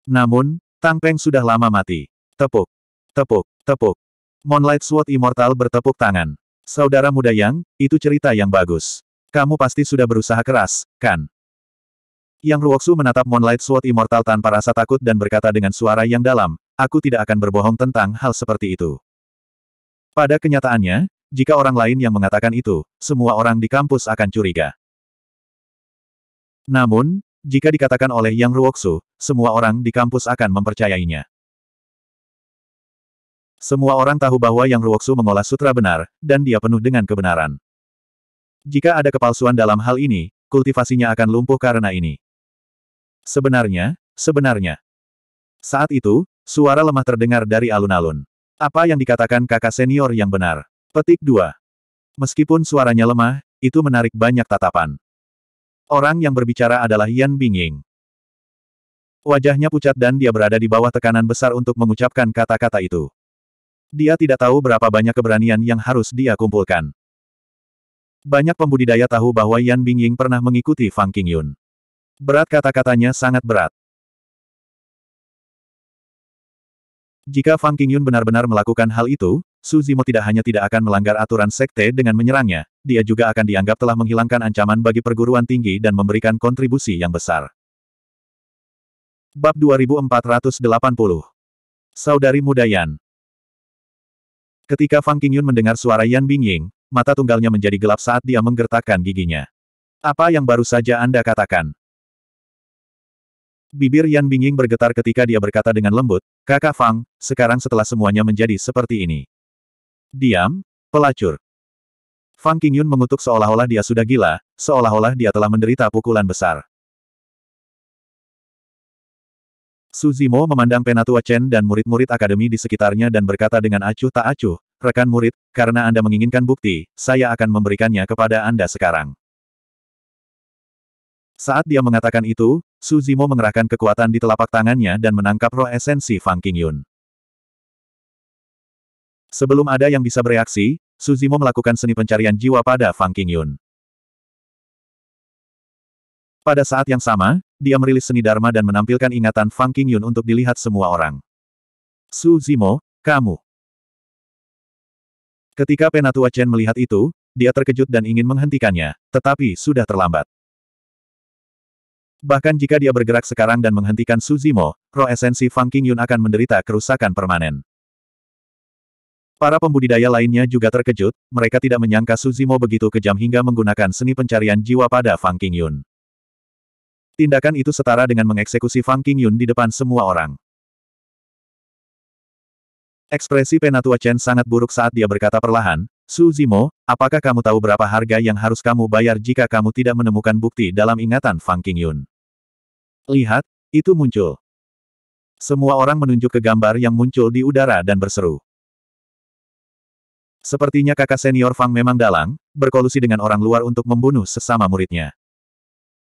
A: Namun, Tang Peng sudah lama mati. Tepuk, tepuk, tepuk. Moonlight Sword Immortal bertepuk tangan. Saudara muda Yang, itu cerita yang bagus. Kamu pasti sudah berusaha keras, kan? Yang Ruoksu menatap Moonlight Sword Immortal tanpa rasa takut dan berkata dengan suara yang dalam, aku tidak akan berbohong tentang hal seperti itu. Pada kenyataannya, jika orang lain yang mengatakan itu, semua orang di kampus akan curiga. Namun, jika dikatakan oleh Yang Ruoksu, semua orang di kampus akan mempercayainya. Semua orang tahu bahwa Yang Ruoksu mengolah sutra benar, dan dia penuh dengan kebenaran. Jika ada kepalsuan dalam hal ini, kultivasinya akan lumpuh karena ini. Sebenarnya, sebenarnya. Saat itu, suara lemah terdengar dari alun-alun. Apa yang dikatakan kakak senior yang benar? Petik 2. Meskipun suaranya lemah, itu menarik banyak tatapan. Orang yang berbicara adalah Yan Bingying. Wajahnya pucat dan dia berada di bawah tekanan besar untuk mengucapkan kata-kata itu. Dia tidak tahu berapa banyak keberanian yang harus dia kumpulkan. Banyak pembudidaya tahu bahwa Yan Bingying pernah mengikuti Fang Qingyun. Berat kata-katanya sangat berat. Jika Fang Qingyun benar-benar melakukan hal itu, Suzimo tidak hanya tidak akan melanggar aturan sekte dengan menyerangnya, dia juga akan dianggap telah menghilangkan ancaman bagi perguruan tinggi dan memberikan kontribusi yang besar. Bab 2480 Saudari Muda Yan Ketika Fang Qingyun mendengar suara Yan Bingying, mata tunggalnya menjadi gelap saat dia menggertakkan giginya. Apa yang baru saja Anda katakan? Bibir Yan Bingying bergetar ketika dia berkata dengan lembut, Kakak Fang, sekarang setelah semuanya menjadi seperti ini. Diam, pelacur. Fang Qingyun mengutuk seolah-olah dia sudah gila, seolah-olah dia telah menderita pukulan besar. Su Zimo memandang Penatua Chen dan murid-murid akademi di sekitarnya dan berkata dengan acuh tak acuh, rekan murid, karena Anda menginginkan bukti, saya akan memberikannya kepada Anda sekarang. Saat dia mengatakan itu, Su Zimo mengerahkan kekuatan di telapak tangannya dan menangkap roh esensi Fang Qingyun. Sebelum ada yang bisa bereaksi, Suzimo melakukan seni pencarian jiwa pada Fang Qingyun. Pada saat yang sama, dia merilis seni Dharma dan menampilkan ingatan Fang Qingyun untuk dilihat semua orang. Suzimo, kamu. Ketika Penatua Chen melihat itu, dia terkejut dan ingin menghentikannya, tetapi sudah terlambat. Bahkan jika dia bergerak sekarang dan menghentikan Suzimo, roh esensi Fang Qingyun akan menderita kerusakan permanen. Para pembudidaya lainnya juga terkejut, mereka tidak menyangka Suzimo begitu kejam hingga menggunakan seni pencarian jiwa pada Fang Qingyun. Tindakan itu setara dengan mengeksekusi Fang Qingyun di depan semua orang. Ekspresi Penatua Chen sangat buruk saat dia berkata perlahan, Suzimo, apakah kamu tahu berapa harga yang harus kamu bayar jika kamu tidak menemukan bukti dalam ingatan Fang Qingyun? Lihat, itu muncul. Semua orang menunjuk ke gambar yang muncul di udara dan berseru. Sepertinya kakak senior Fang memang dalang, berkolusi dengan orang luar untuk membunuh sesama muridnya.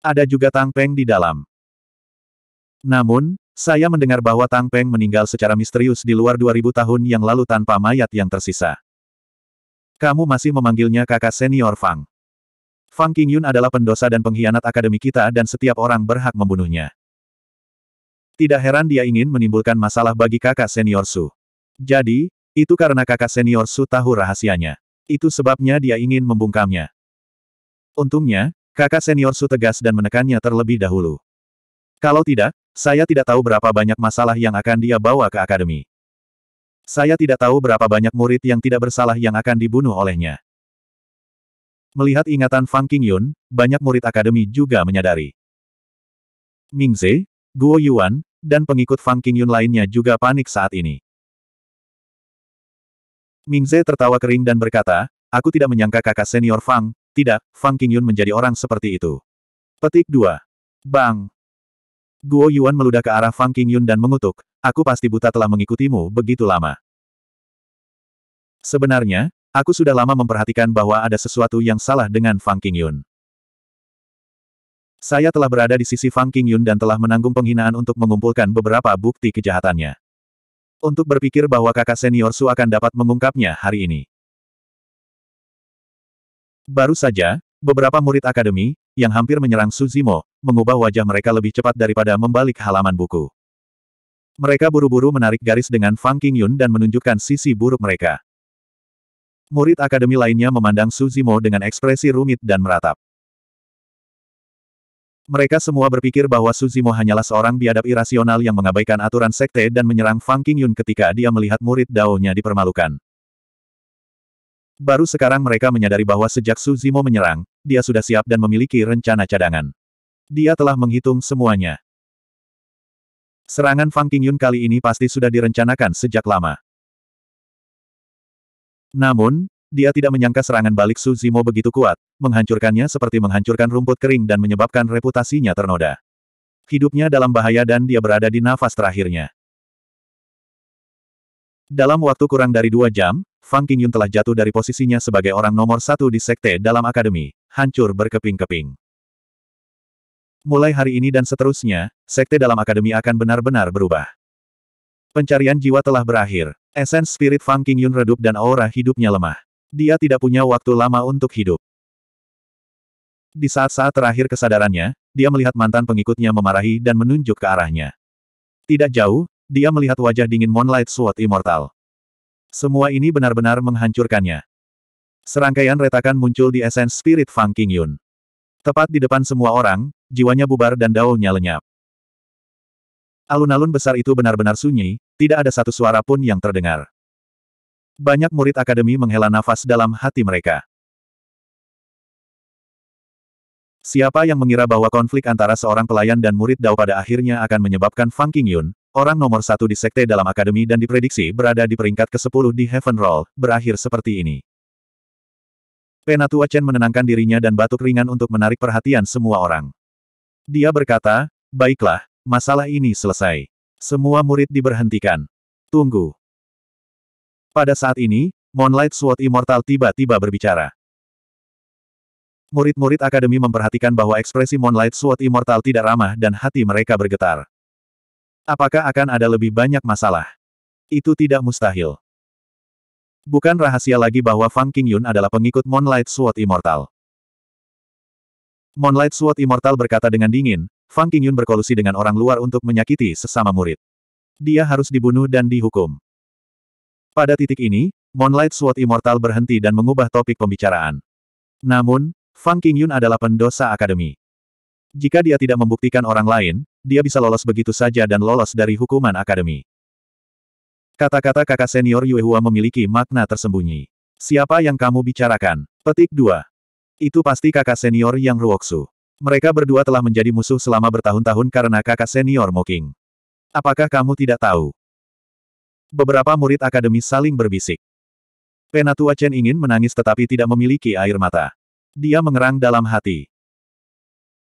A: Ada juga Tang Peng di dalam. Namun, saya mendengar bahwa Tang Peng meninggal secara misterius di luar 2000 tahun yang lalu tanpa mayat yang tersisa. Kamu masih memanggilnya kakak senior Fang. Fang Qingyun adalah pendosa dan pengkhianat akademi kita dan setiap orang berhak membunuhnya. Tidak heran dia ingin menimbulkan masalah bagi kakak senior Su. Jadi, itu karena kakak senior Su tahu rahasianya. Itu sebabnya dia ingin membungkamnya. Untungnya, kakak senior Su tegas dan menekannya terlebih dahulu. Kalau tidak, saya tidak tahu berapa banyak masalah yang akan dia bawa ke akademi. Saya tidak tahu berapa banyak murid yang tidak bersalah yang akan dibunuh olehnya. Melihat ingatan Fang Qingyun, banyak murid akademi juga menyadari. Mingze, Guo Yuan, dan pengikut Fang Qingyun lainnya juga panik saat ini. Mingze tertawa kering dan berkata, aku tidak menyangka kakak senior Fang, tidak, Fang Qingyun menjadi orang seperti itu. Petik 2. Bang! Guo Yuan meludah ke arah Fang Qingyun dan mengutuk, aku pasti buta telah mengikutimu begitu lama. Sebenarnya, aku sudah lama memperhatikan bahwa ada sesuatu yang salah dengan Fang Qingyun. Saya telah berada di sisi Fang Qingyun dan telah menanggung penghinaan untuk mengumpulkan beberapa bukti kejahatannya untuk berpikir bahwa kakak senior Su akan dapat mengungkapnya hari ini. Baru saja, beberapa murid akademi, yang hampir menyerang Suzimo, mengubah wajah mereka lebih cepat daripada membalik halaman buku. Mereka buru-buru menarik garis dengan Fang Qingyun dan menunjukkan sisi buruk mereka. Murid akademi lainnya memandang Suzimo dengan ekspresi rumit dan meratap. Mereka semua berpikir bahwa Suzimo hanyalah seorang biadab irasional yang mengabaikan aturan sekte dan menyerang Fang Qingyun ketika dia melihat murid Dao-nya dipermalukan. Baru sekarang mereka menyadari bahwa sejak Suzimo menyerang, dia sudah siap dan memiliki rencana cadangan. Dia telah menghitung semuanya. Serangan Fang Qingyun kali ini pasti sudah direncanakan sejak lama. Namun, dia tidak menyangka serangan balik Suzimo begitu kuat, menghancurkannya seperti menghancurkan rumput kering dan menyebabkan reputasinya ternoda. Hidupnya dalam bahaya dan dia berada di nafas terakhirnya. Dalam waktu kurang dari dua jam, Fang Qingyun telah jatuh dari posisinya sebagai orang nomor satu di sekte dalam akademi, hancur berkeping-keping. Mulai hari ini dan seterusnya, sekte dalam akademi akan benar-benar berubah. Pencarian jiwa telah berakhir. Esens spirit Fang Qingyun redup dan aura hidupnya lemah. Dia tidak punya waktu lama untuk hidup. Di saat-saat terakhir kesadarannya, dia melihat mantan pengikutnya memarahi dan menunjuk ke arahnya. Tidak jauh, dia melihat wajah dingin Moonlight Sword Immortal. Semua ini benar-benar menghancurkannya. Serangkaian retakan muncul di esens spirit Fang Qingyun. Tepat di depan semua orang, jiwanya bubar dan daunnya lenyap. Alun-alun besar itu benar-benar sunyi, tidak ada satu suara pun yang terdengar. Banyak murid akademi menghela nafas dalam hati mereka. Siapa yang mengira bahwa konflik antara seorang pelayan dan murid Dao pada akhirnya akan menyebabkan Fang Qingyun, orang nomor satu di sekte dalam akademi dan diprediksi berada di peringkat ke-10 di Heaven Roll, berakhir seperti ini. Penatua Chen menenangkan dirinya dan batuk ringan untuk menarik perhatian semua orang. Dia berkata, baiklah, masalah ini selesai. Semua murid diberhentikan. Tunggu. Pada saat ini, Moonlight Sword Immortal tiba-tiba berbicara. Murid-murid akademi memperhatikan bahwa ekspresi Moonlight Sword Immortal tidak ramah dan hati mereka bergetar. Apakah akan ada lebih banyak masalah? Itu tidak mustahil. Bukan rahasia lagi bahwa Fang Qingyun adalah pengikut Moonlight Sword Immortal. Moonlight Sword Immortal berkata dengan dingin, Fang Qingyun berkolusi dengan orang luar untuk menyakiti sesama murid. Dia harus dibunuh dan dihukum. Pada titik ini, Moonlight Sword Immortal berhenti dan mengubah topik pembicaraan. Namun, Fang Qingyun adalah pendosa akademi. Jika dia tidak membuktikan orang lain, dia bisa lolos begitu saja dan lolos dari hukuman akademi. Kata-kata kakak senior Yue Hua memiliki makna tersembunyi. Siapa yang kamu bicarakan? Petik 2. Itu pasti kakak senior yang Ruoksu. Mereka berdua telah menjadi musuh selama bertahun-tahun karena kakak senior Moking. Apakah kamu tidak tahu? Beberapa murid akademi saling berbisik. Penatua Chen ingin menangis tetapi tidak memiliki air mata. Dia mengerang dalam hati.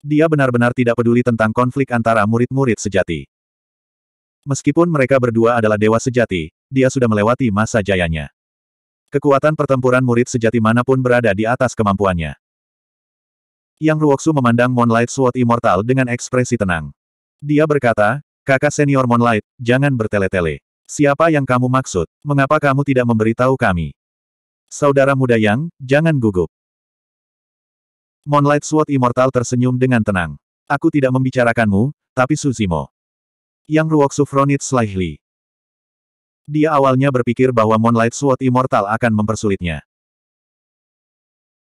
A: Dia benar-benar tidak peduli tentang konflik antara murid-murid sejati. Meskipun mereka berdua adalah dewa sejati, dia sudah melewati masa jayanya. Kekuatan pertempuran murid sejati manapun berada di atas kemampuannya. Yang Ruoksu memandang Moonlight Sword Immortal dengan ekspresi tenang. Dia berkata, kakak senior Moonlight, jangan bertele-tele. Siapa yang kamu maksud? Mengapa kamu tidak memberitahu kami? Saudara muda Yang, jangan gugup. Moonlight Sword Immortal tersenyum dengan tenang. Aku tidak membicarakanmu, tapi Suzimo. Yang ruok Sufronit Slightly. Dia awalnya berpikir bahwa Moonlight Sword Immortal akan mempersulitnya.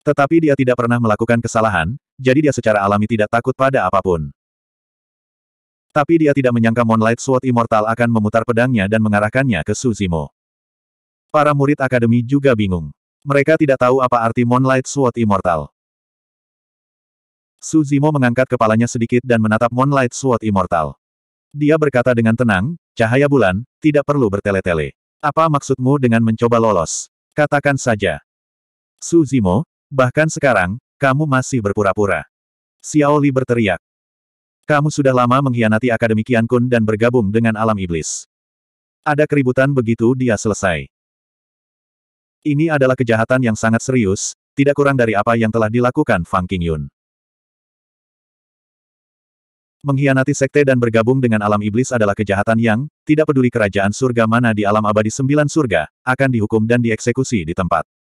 A: Tetapi dia tidak pernah melakukan kesalahan, jadi dia secara alami tidak takut pada apapun. Tapi dia tidak menyangka Moonlight Sword Immortal akan memutar pedangnya dan mengarahkannya ke Suzimo. Para murid akademi juga bingung. Mereka tidak tahu apa arti Moonlight Sword Immortal. Su Zimo mengangkat kepalanya sedikit dan menatap Moonlight Sword Immortal. Dia berkata dengan tenang, cahaya bulan, tidak perlu bertele-tele. Apa maksudmu dengan mencoba lolos? Katakan saja. Su Zimo, bahkan sekarang, kamu masih berpura-pura. Xiao Li berteriak. Kamu sudah lama mengkhianati Akademi Kian Kun dan bergabung dengan alam iblis. Ada keributan begitu dia selesai. Ini adalah kejahatan yang sangat serius, tidak kurang dari apa yang telah dilakukan Fang Qingyun. Mengkhianati sekte dan bergabung dengan alam iblis adalah kejahatan yang, tidak peduli kerajaan surga mana di alam abadi sembilan surga, akan dihukum dan dieksekusi di tempat.